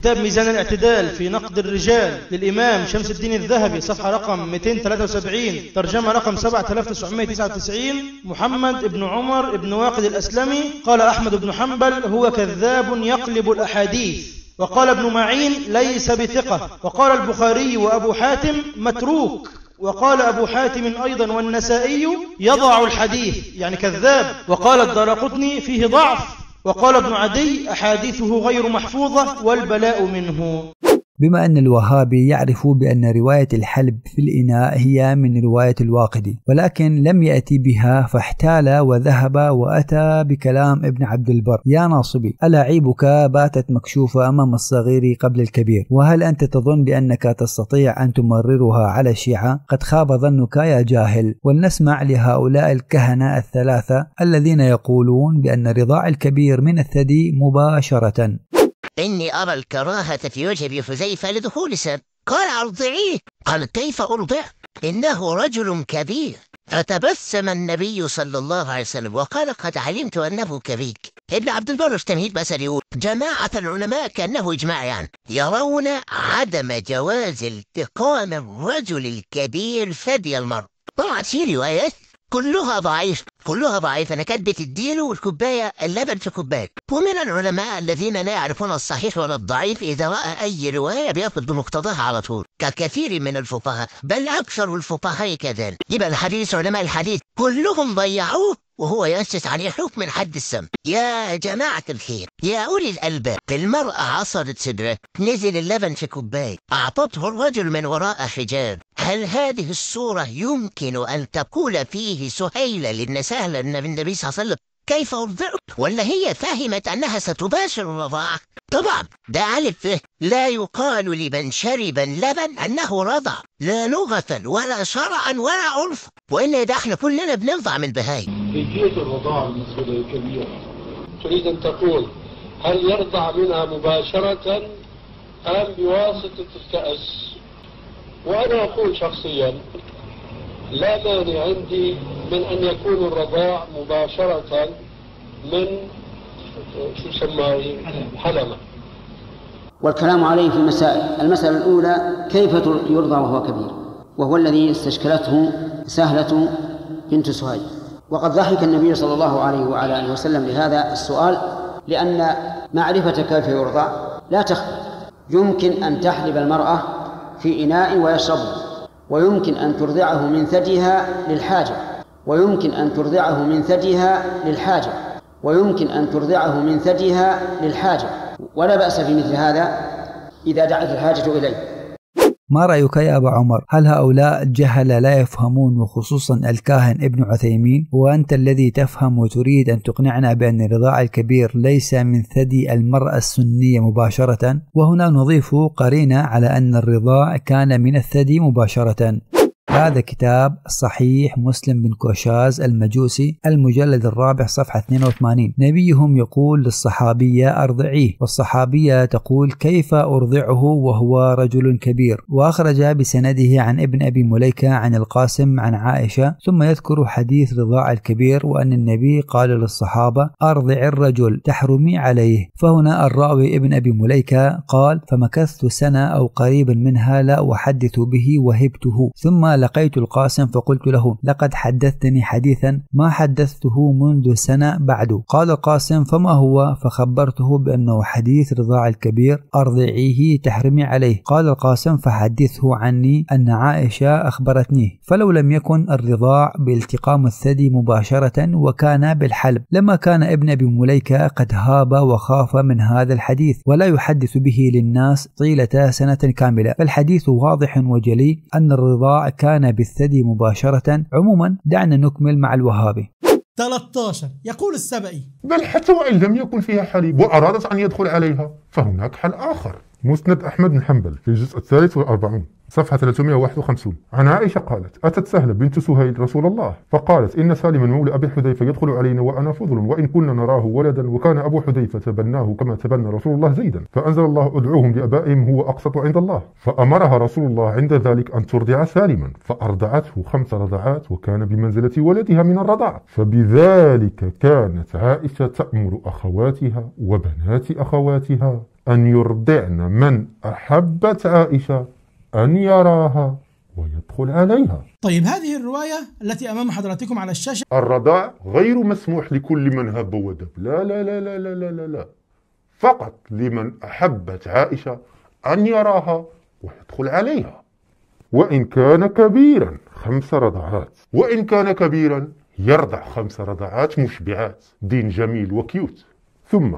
كتاب ميزان الاعتدال في نقد الرجال للإمام شمس الدين الذهبي صفحة رقم 273 ترجمة رقم 7999 محمد بن عمر بن واقد الأسلمي قال أحمد بن حنبل هو كذاب يقلب الأحاديث وقال ابن معين ليس بثقة وقال البخاري وأبو حاتم متروك وقال أبو حاتم أيضا والنسائي يضع الحديث يعني كذاب وقال الدرقطني فيه ضعف وقال ابن عدي أحاديثه غير محفوظة والبلاء منه بما أن الوهابي يعرف بأن رواية الحلب في الإناء هي من رواية الواقدي ولكن لم يأتي بها فاحتال وذهب وأتى بكلام ابن عبد البر يا ناصبي ألا عيبك باتت مكشوفة أمام الصغير قبل الكبير وهل أنت تظن بأنك تستطيع أن تمررها على الشيعة قد خاب ظنك يا جاهل ولنسمع لهؤلاء الكهنة الثلاثة الذين يقولون بأن رضاع الكبير من الثدي مباشرة إني أرى الكراهة في وجه أبي حذيفة لدخول سب قال أرضعيه قال كيف أرضع إنه رجل كبير فتبسم النبي صلى الله عليه وسلم وقال قد علمت أنه كبير ابن عبد البر في تمهيد مثل يقول جماعة العلماء كأنه إجماع يعني يرون عدم جواز التقام الرجل الكبير فدي المرء طبعا في روايات كلها ضعيف كلها ضعيفة انا كانت بتديله الكوباية اللبن في كوباية ومن العلماء الذين لا يعرفون الصحيح ولا الضعيف إذا رأى أي رواية بيأخذ بمقتضاها على طول ككثير من الفقهاء بل أكثر الفقهاء كذلك يبقى الحديث علماء الحديث كلهم ضيعوه وهو يأسس عليه حكم حد السم يا جماعة الخير يا أولي الألباب المرأة عصرت صدره نزل اللبن في كوباية أعطته الرجل من وراء حجاب هل هذه الصورة يمكن أن تقول فيه سهيلة لأن سهلة النبي صلى الله عليه وسلم كيف أرضعك؟ ولا هي فهمت أنها ستباشر الرضاعة؟ طبعا ده ألف لا يقال لمن شرب اللبن أنه رضع لا لغة ولا شرعا ولا عرفا وإلا ده احنا كلنا بنرضع من بهايم كيفية الرضاعة بالنسبة للكبيرة تريد أن تقول هل يرضع منها مباشرة أم بواسطة الكأس؟ وأنا أقول شخصيا لا مانع عندي من أن يكون الرضاع مباشرة من شو سماه حلمة والكلام عليه في مسائل المسألة الأولى كيف يرضى وهو كبير وهو الذي استشكلته سهلة بنت سهيل وقد ضحك النبي صلى الله عليه وعلى آله وسلم لهذا السؤال لأن معرفة كيف يرضى لا تخفى يمكن أن تحلب المرأة في إناء ويشربه ويمكن أن ترضعه من ثديها للحاجة ويمكن أن ترضعه من ثديها للحاجة ويمكن أن ترضعه من ثديها للحاجة ولا بأس في مثل هذا إذا دعت الحاجة إليه ما رأيك يا أبا عمر هل هؤلاء الجهلة لا يفهمون وخصوصا الكاهن ابن عثيمين وأنت الذي تفهم وتريد أن تقنعنا بأن الرضاع الكبير ليس من ثدي المرأة السنية مباشرة وهنا نضيف قرينة على أن الرضاع كان من الثدي مباشرة هذا كتاب صحيح مسلم بن كوشاز المجوسي المجلد الرابع صفحة 82 نبيهم يقول للصحابية أرضعيه والصحابية تقول كيف أرضعه وهو رجل كبير وأخرج بسنده عن ابن أبي مليكة عن القاسم عن عائشة ثم يذكر حديث رضاع الكبير وأن النبي قال للصحابة أرضع الرجل تحرمي عليه فهنا الراوي ابن أبي مليكة قال فمكثت سنة أو قريبا منها لا أحدث به وهبته ثم لقيت القاسم فقلت له لقد حدثتني حديثا ما حدثته منذ سنة بعد قال القاسم فما هو فخبرته بأنه حديث رضاع الكبير أرضعيه تحرمي عليه قال القاسم فحدثه عني أن عائشة أخبرتني فلو لم يكن الرضاع بالتقام الثدي مباشرة وكان بالحلب لما كان ابن أبي مليكة قد هاب وخاف من هذا الحديث ولا يحدث به للناس طيلة سنة كاملة فالحديث واضح وجلي أن الرضاع كان كان بالثدي مباشرة عموما دعنا نكمل مع الوهابي 13 يقول السبئي بل حتى وإن لم يكن فيها حليب وأرادت أن يدخل عليها فهناك حل آخر مسند أحمد بن حنبل في الجزء الثالث والأربعون صفحة 351 عن عائشة قالت أتت سهلة بنت سهيل رسول الله فقالت إن سالما مولى أبي حذيفة يدخل علينا وأنا فضل وإن كنا نراه ولدا وكان أبو حذيفة تبناه كما تبنى رسول الله زيدا فأنزل الله أدعوهم لأبائهم هو أقسط عند الله فأمرها رسول الله عند ذلك أن ترضع سالما فأرضعته خمس رضعات وكان بمنزلة ولدها من الرضاعة فبذلك كانت عائشة تأمر أخواتها وبنات أخواتها أن يرضعن من أحبت عائشة أن يراها ويدخل عليها طيب هذه الرواية التي أمام حضراتكم على الشاشة الرضاع غير مسموح لكل من هب ودب لا لا لا لا لا لا لا, لا. فقط لمن أحبت عائشة أن يراها ويدخل عليها وإن كان كبيرا خمس رضعات وإن كان كبيرا يرضع خمس رضعات مشبعات دين جميل وكيوت ثم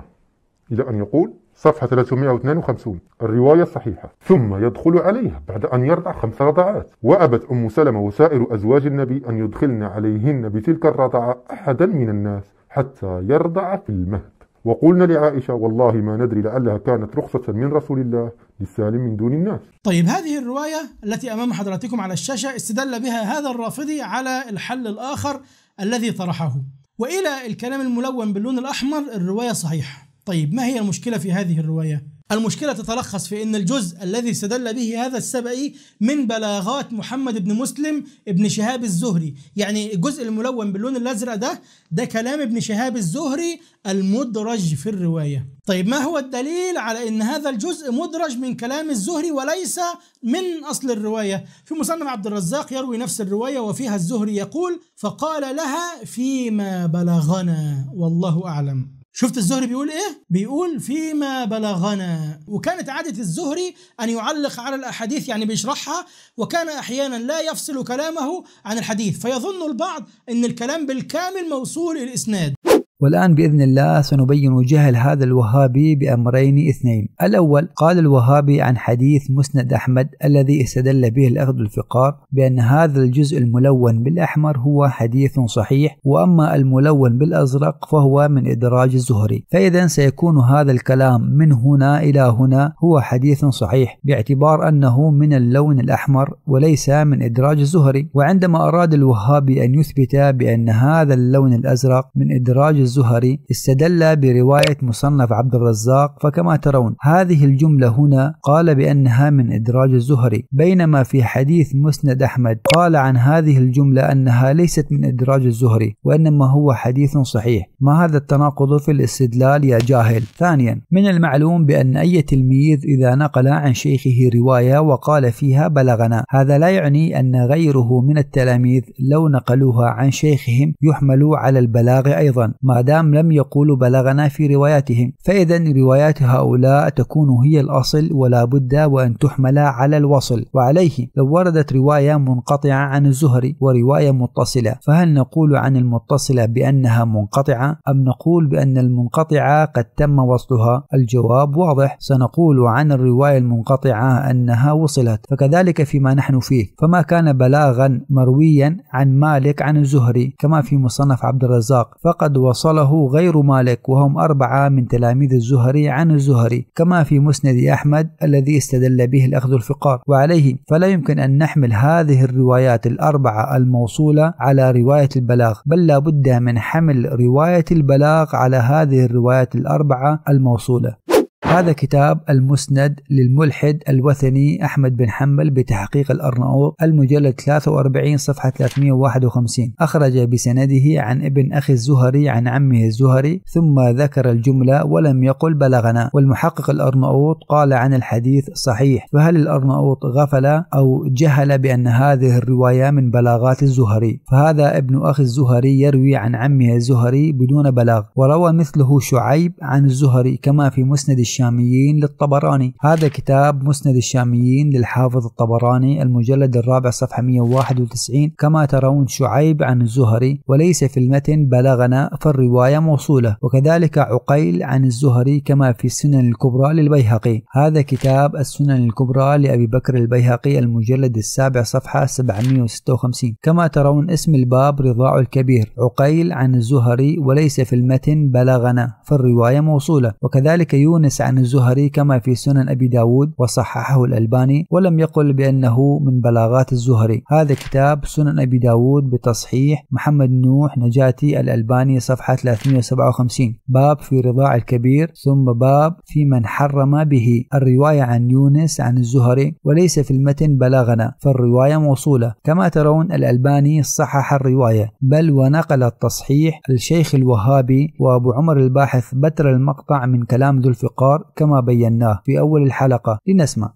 إلى أن يقول صفحة 352 الرواية الصحيحة ثم يدخل عليها بعد أن يرضع خمس رضعات وأبت أم سلمة وسائر أزواج النبي أن يدخلن عليهن بتلك الرضعة أحدا من الناس حتى يرضع في المهد وقلنا لعائشة والله ما ندري لعلها كانت رخصة من رسول الله للسالم من دون الناس طيب هذه الرواية التي أمام حضراتكم على الشاشة استدل بها هذا الرافضي على الحل الآخر الذي طرحه وإلى الكلام الملون باللون الأحمر الرواية صحيحة طيب ما هي المشكلة في هذه الرواية؟ المشكلة تتلخص في أن الجزء الذي استدل به هذا السبئي من بلاغات محمد بن مسلم ابن شهاب الزهري يعني الجزء الملون باللون الأزرق ده ده كلام ابن شهاب الزهري المدرج في الرواية طيب ما هو الدليل على أن هذا الجزء مدرج من كلام الزهري وليس من أصل الرواية في مصنف عبد الرزاق يروي نفس الرواية وفيها الزهري يقول فقال لها فيما بلغنا والله أعلم شفت الزهري بيقول ايه؟ بيقول فيما بلغنا وكانت عادة الزهري أن يعلق على الأحاديث يعني بيشرحها وكان أحيانا لا يفصل كلامه عن الحديث فيظن البعض أن الكلام بالكامل موصول الإسناد والآن بإذن الله سنبين جهل هذا الوهابي بأمرين اثنين الأول قال الوهابي عن حديث مسند أحمد الذي استدل به الأخذ الفقار بأن هذا الجزء الملون بالأحمر هو حديث صحيح وأما الملون بالأزرق فهو من إدراج الزهري فإذا سيكون هذا الكلام من هنا إلى هنا هو حديث صحيح باعتبار أنه من اللون الأحمر وليس من إدراج الزهري وعندما أراد الوهابي أن يثبت بأن هذا اللون الأزرق من إدراج الزهري استدل برواية مصنف عبد الرزاق فكما ترون هذه الجملة هنا قال بأنها من إدراج الزهري بينما في حديث مسند أحمد قال عن هذه الجملة أنها ليست من إدراج الزهري وإنما هو حديث صحيح ما هذا التناقض في الاستدلال يا جاهل ثانيا من المعلوم بأن أي تلميذ إذا نقل عن شيخه رواية وقال فيها بلغنا هذا لا يعني أن غيره من التلاميذ لو نقلوها عن شيخهم يحملوا على البلاغ أيضا ما ما دام لم يقولوا بلغنا في رواياتهم فإذا روايات هؤلاء تكون هي الأصل ولا بد وأن تحمل على الوصل وعليه لو وردت رواية منقطعة عن الزهري ورواية متصلة فهل نقول عن المتصلة بأنها منقطعة أم نقول بأن المنقطعة قد تم وصلها الجواب واضح سنقول عن الرواية المنقطعة أنها وصلت فكذلك فيما نحن فيه فما كان بلاغا مرويا عن مالك عن الزهري كما في مصنف عبد الرزاق فقد وصل نقله غير مالك وهم أربعة من تلاميذ الزهري عن الزهري كما في مسند أحمد الذي استدل به الأخذ الفقار وعليه فلا يمكن أن نحمل هذه الروايات الأربعة الموصولة على رواية البلاغ بل لا بد من حمل رواية البلاغ على هذه الروايات الأربعة الموصولة هذا كتاب المسند للملحد الوثني أحمد بن حنبل بتحقيق الأرناؤوط المجلد 43 صفحة 351 أخرج بسنده عن ابن أخي الزهري عن عمه الزهري ثم ذكر الجملة ولم يقل بلغنا والمحقق الأرناؤوط قال عن الحديث صحيح فهل الأرناؤوط غفل أو جهل بأن هذه الرواية من بلاغات الزهري فهذا ابن أخي الزهري يروي عن عمه الزهري بدون بلاغ وروى مثله شعيب عن الزهري كما في مسند الشيخ الشاميين للطبراني هذا كتاب مسند الشاميين للحافظ الطبراني المجلد الرابع صفحة 191 كما ترون شعيب عن الزهري وليس في المتن بلغنا فالرواية موصولة وكذلك عقيل عن الزهري كما في السنن الكبرى للبيهقي هذا كتاب السنن الكبرى لأبي بكر البيهقي المجلد السابع صفحة 756 كما ترون اسم الباب رضاع الكبير عقيل عن الزهري وليس في المتن بلغنا فالرواية موصولة وكذلك يونس عن الزهري كما في سنن أبي داود وصححه الألباني ولم يقل بأنه من بلاغات الزهري هذا كتاب سنن أبي داود بتصحيح محمد نوح نجاتي الألباني صفحة 357 باب في رضاع الكبير ثم باب في من حرم به الرواية عن يونس عن الزهري وليس في المتن بلاغنا فالرواية موصولة كما ترون الألباني صحح الرواية بل ونقل التصحيح الشيخ الوهابي وأبو عمر الباحث بتر المقطع من كلام ذو الفقار الأخبار كما بيناه في أول الحلقة لنسمع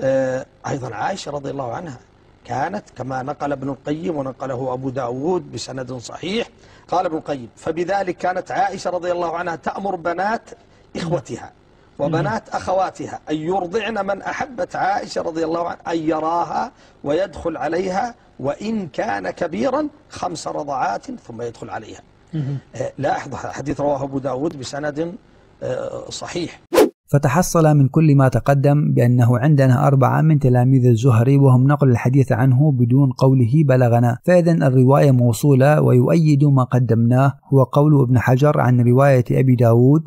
آه، أيضا عائشة رضي الله عنها كانت كما نقل ابن القيم ونقله أبو داود بسند صحيح قال ابن القيم فبذلك كانت عائشة رضي الله عنها تأمر بنات إخوتها وبنات أخواتها أن يرضعن من أحبت عائشة رضي الله عنها أن يراها ويدخل عليها وإن كان كبيرا خمس رضعات ثم يدخل عليها آه، لاحظ حديث رواه أبو داود بسند آه، صحيح فتحصل من كل ما تقدم بأنه عندنا أربعة من تلاميذ الزهري وهم نقل الحديث عنه بدون قوله بلغنا فإذا الرواية موصولة ويؤيد ما قدمناه هو قول ابن حجر عن رواية أبي داود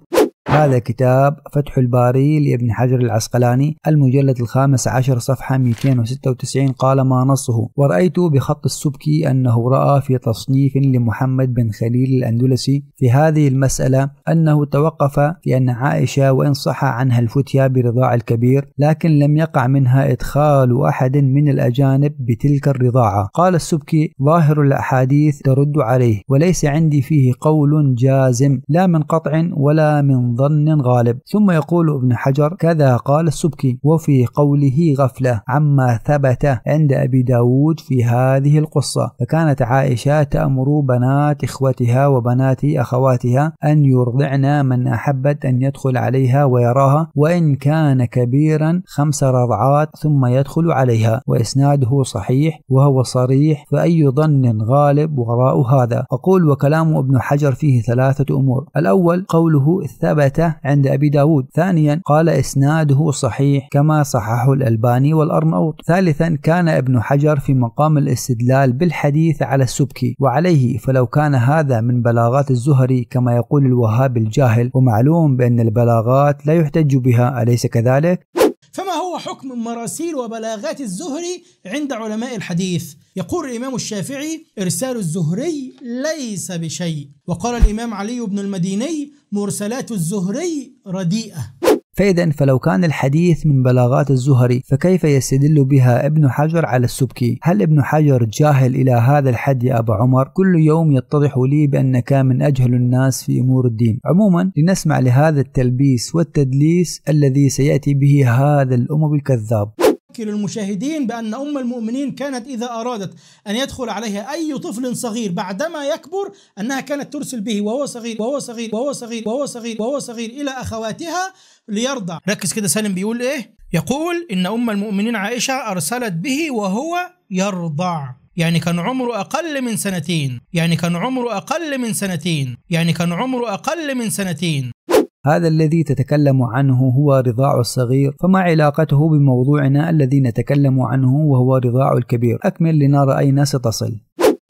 هذا كتاب فتح الباري لابن حجر العسقلاني المجلد الخامس عشر صفحة 296 قال ما نصه ورأيت بخط السبكي أنه رأى في تصنيف لمحمد بن خليل الأندلسي في هذه المسألة أنه توقف في أن عائشة وإن صح عنها الفتية برضاع الكبير لكن لم يقع منها إدخال أحد من الأجانب بتلك الرضاعة قال السبكي ظاهر الأحاديث ترد عليه وليس عندي فيه قول جازم لا من قطع ولا من ظن غالب ثم يقول ابن حجر كذا قال السبكي وفي قوله غفلة عما ثبت عند أبي داود في هذه القصة فكانت عائشة تأمر بنات إخوتها وبنات أخواتها أن يرضعن من أحبت أن يدخل عليها ويراها وإن كان كبيرا خمس رضعات ثم يدخل عليها وإسناده صحيح وهو صريح فأي ظن غالب وراء هذا أقول وكلام ابن حجر فيه ثلاثة أمور الأول قوله ثبت روايته عند أبي داود ثانيا قال إسناده صحيح كما صححه الألباني والأرنوط ثالثا كان ابن حجر في مقام الاستدلال بالحديث على السبكي وعليه فلو كان هذا من بلاغات الزهري كما يقول الوهاب الجاهل ومعلوم بأن البلاغات لا يحتج بها أليس كذلك؟ فما هو حكم مراسيل وبلاغات الزهري عند علماء الحديث يقول الإمام الشافعي إرسال الزهري ليس بشيء وقال الإمام علي بن المديني مرسلات الزهري رديئة فإذا فلو كان الحديث من بلاغات الزهري فكيف يستدل بها ابن حجر على السبكي هل ابن حجر جاهل إلى هذا الحد يا أبا عمر كل يوم يتضح لي بأنك من أجهل الناس في أمور الدين عموما لنسمع لهذا التلبيس والتدليس الذي سيأتي به هذا الأمم الكذاب يذكر المشاهدين بأن أم المؤمنين كانت إذا أرادت أن يدخل عليها أي طفل صغير بعدما يكبر أنها كانت ترسل به وهو صغير وهو صغير وهو صغير وهو صغير وهو صغير إلى أخواتها ليرضع ركز كده سالم بيقول إيه يقول إن أم المؤمنين عائشة أرسلت به وهو يرضع يعني كان عمره أقل من سنتين يعني كان عمره أقل من سنتين يعني كان عمره أقل من سنتين هذا الذي تتكلم عنه هو رضاع الصغير فما علاقته بموضوعنا الذي نتكلم عنه وهو رضاع الكبير أكمل لنرى أين ستصل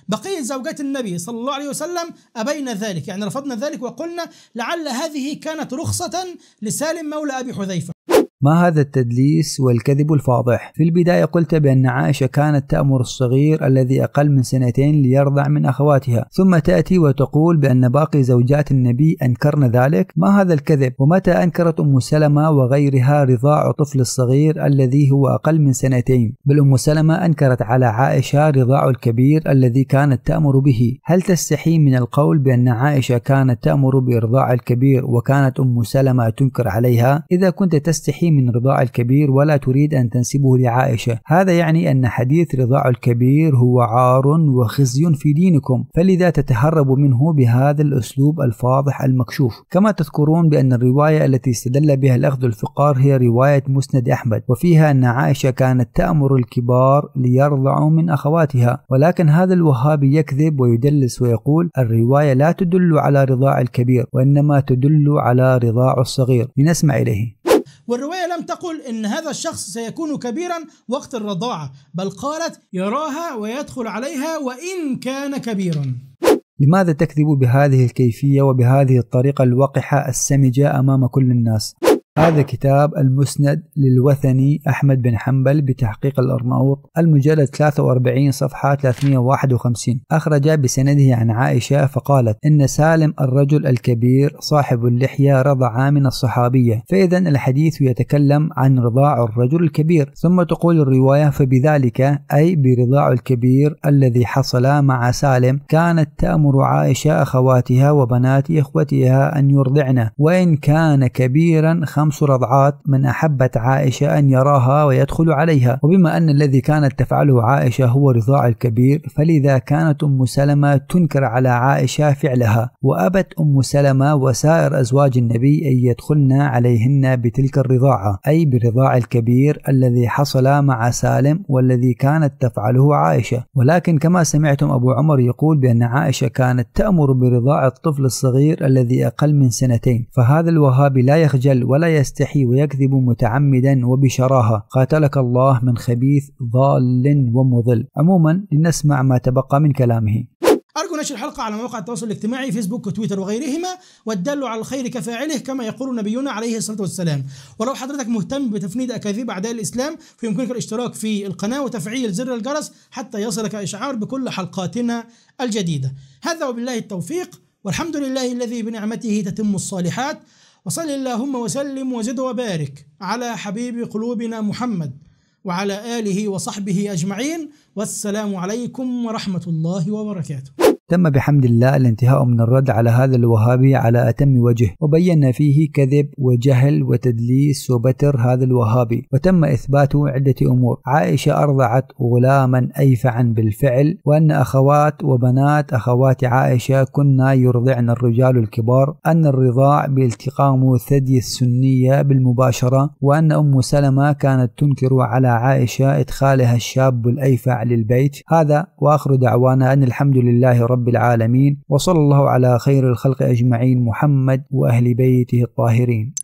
بقية زوجات النبي صلى الله عليه وسلم أبينا ذلك يعني رفضنا ذلك وقلنا لعل هذه كانت رخصة لسالم مولى أبي حذيفة ما هذا التدليس والكذب الفاضح؟ في البداية قلت بأن عائشة كانت تأمر الصغير الذي أقل من سنتين ليرضع من أخواتها، ثم تأتي وتقول بأن باقي زوجات النبي أنكرن ذلك، ما هذا الكذب؟ ومتى أنكرت أم سلمة وغيرها رضاع طفل الصغير الذي هو أقل من سنتين؟ بل أم سلمة أنكرت على عائشة رضاع الكبير الذي كانت تأمر به، هل تستحي من القول بأن عائشة كانت تأمر بإرضاع الكبير وكانت أم سلمة تنكر عليها؟ إذا كنت تستحي من رضاع الكبير ولا تريد أن تنسبه لعائشة هذا يعني أن حديث رضاع الكبير هو عار وخزي في دينكم فلذا تتهرب منه بهذا الأسلوب الفاضح المكشوف كما تذكرون بأن الرواية التي استدل بها الأخذ الفقار هي رواية مسند أحمد وفيها أن عائشة كانت تأمر الكبار ليرضعوا من أخواتها ولكن هذا الوهابي يكذب ويدلس ويقول الرواية لا تدل على رضاع الكبير وإنما تدل على رضاع الصغير لنسمع إليه والرواية لم تقل إن هذا الشخص سيكون كبيرا وقت الرضاعة بل قالت يراها ويدخل عليها وإن كان كبيرا لماذا تكذب بهذه الكيفية وبهذه الطريقة الوقحة السمجة أمام كل الناس؟ هذا كتاب المسند للوثني أحمد بن حنبل بتحقيق الأرناؤوط المجلد 43 صفحة 351 أخرج بسنده عن عائشة فقالت إن سالم الرجل الكبير صاحب اللحية رضع من الصحابية فإذا الحديث يتكلم عن رضاع الرجل الكبير ثم تقول الرواية فبذلك أي برضاع الكبير الذي حصل مع سالم كانت تأمر عائشة أخواتها وبنات إخوتها أن يرضعنا وإن كان كبيرا خم خمس رضعات من أحبت عائشة أن يراها ويدخل عليها وبما أن الذي كانت تفعله عائشة هو رضاع الكبير فلذا كانت أم سلمة تنكر على عائشة فعلها وأبت أم سلمة وسائر أزواج النبي أن يدخلن عليهن بتلك الرضاعة أي برضاع الكبير الذي حصل مع سالم والذي كانت تفعله عائشة ولكن كما سمعتم أبو عمر يقول بأن عائشة كانت تأمر برضاع الطفل الصغير الذي أقل من سنتين فهذا الوهابي لا يخجل ولا يستحي ويكذب متعمدا وبشراهة قاتلك الله من خبيث ضال ومضل عموما لنسمع ما تبقى من كلامه أرجو نشر الحلقة على مواقع التواصل الاجتماعي فيسبوك وتويتر وغيرهما والدل على الخير كفاعله كما يقول نبينا عليه الصلاة والسلام ولو حضرتك مهتم بتفنيد أكاذيب أعداء الإسلام فيمكنك الاشتراك في القناة وتفعيل زر الجرس حتى يصلك إشعار بكل حلقاتنا الجديدة هذا وبالله التوفيق والحمد لله الذي بنعمته تتم الصالحات وصل اللهم وسلم وزد وبارك على حبيب قلوبنا محمد وعلى آله وصحبه أجمعين والسلام عليكم ورحمة الله وبركاته تم بحمد الله الانتهاء من الرد على هذا الوهابي على أتم وجه وبين فيه كذب وجهل وتدليس وبتر هذا الوهابي وتم إثبات عدة أمور عائشة أرضعت غلاما أيفعا بالفعل وأن أخوات وبنات أخوات عائشة كنا يرضعن الرجال الكبار أن الرضاع بالتقام ثدي السنية بالمباشرة وأن أم سلمة كانت تنكر على عائشة إدخالها الشاب الأيفع للبيت هذا وآخر دعوانا أن الحمد لله رب رب العالمين وصلى الله على خير الخلق أجمعين محمد وأهل بيته الطاهرين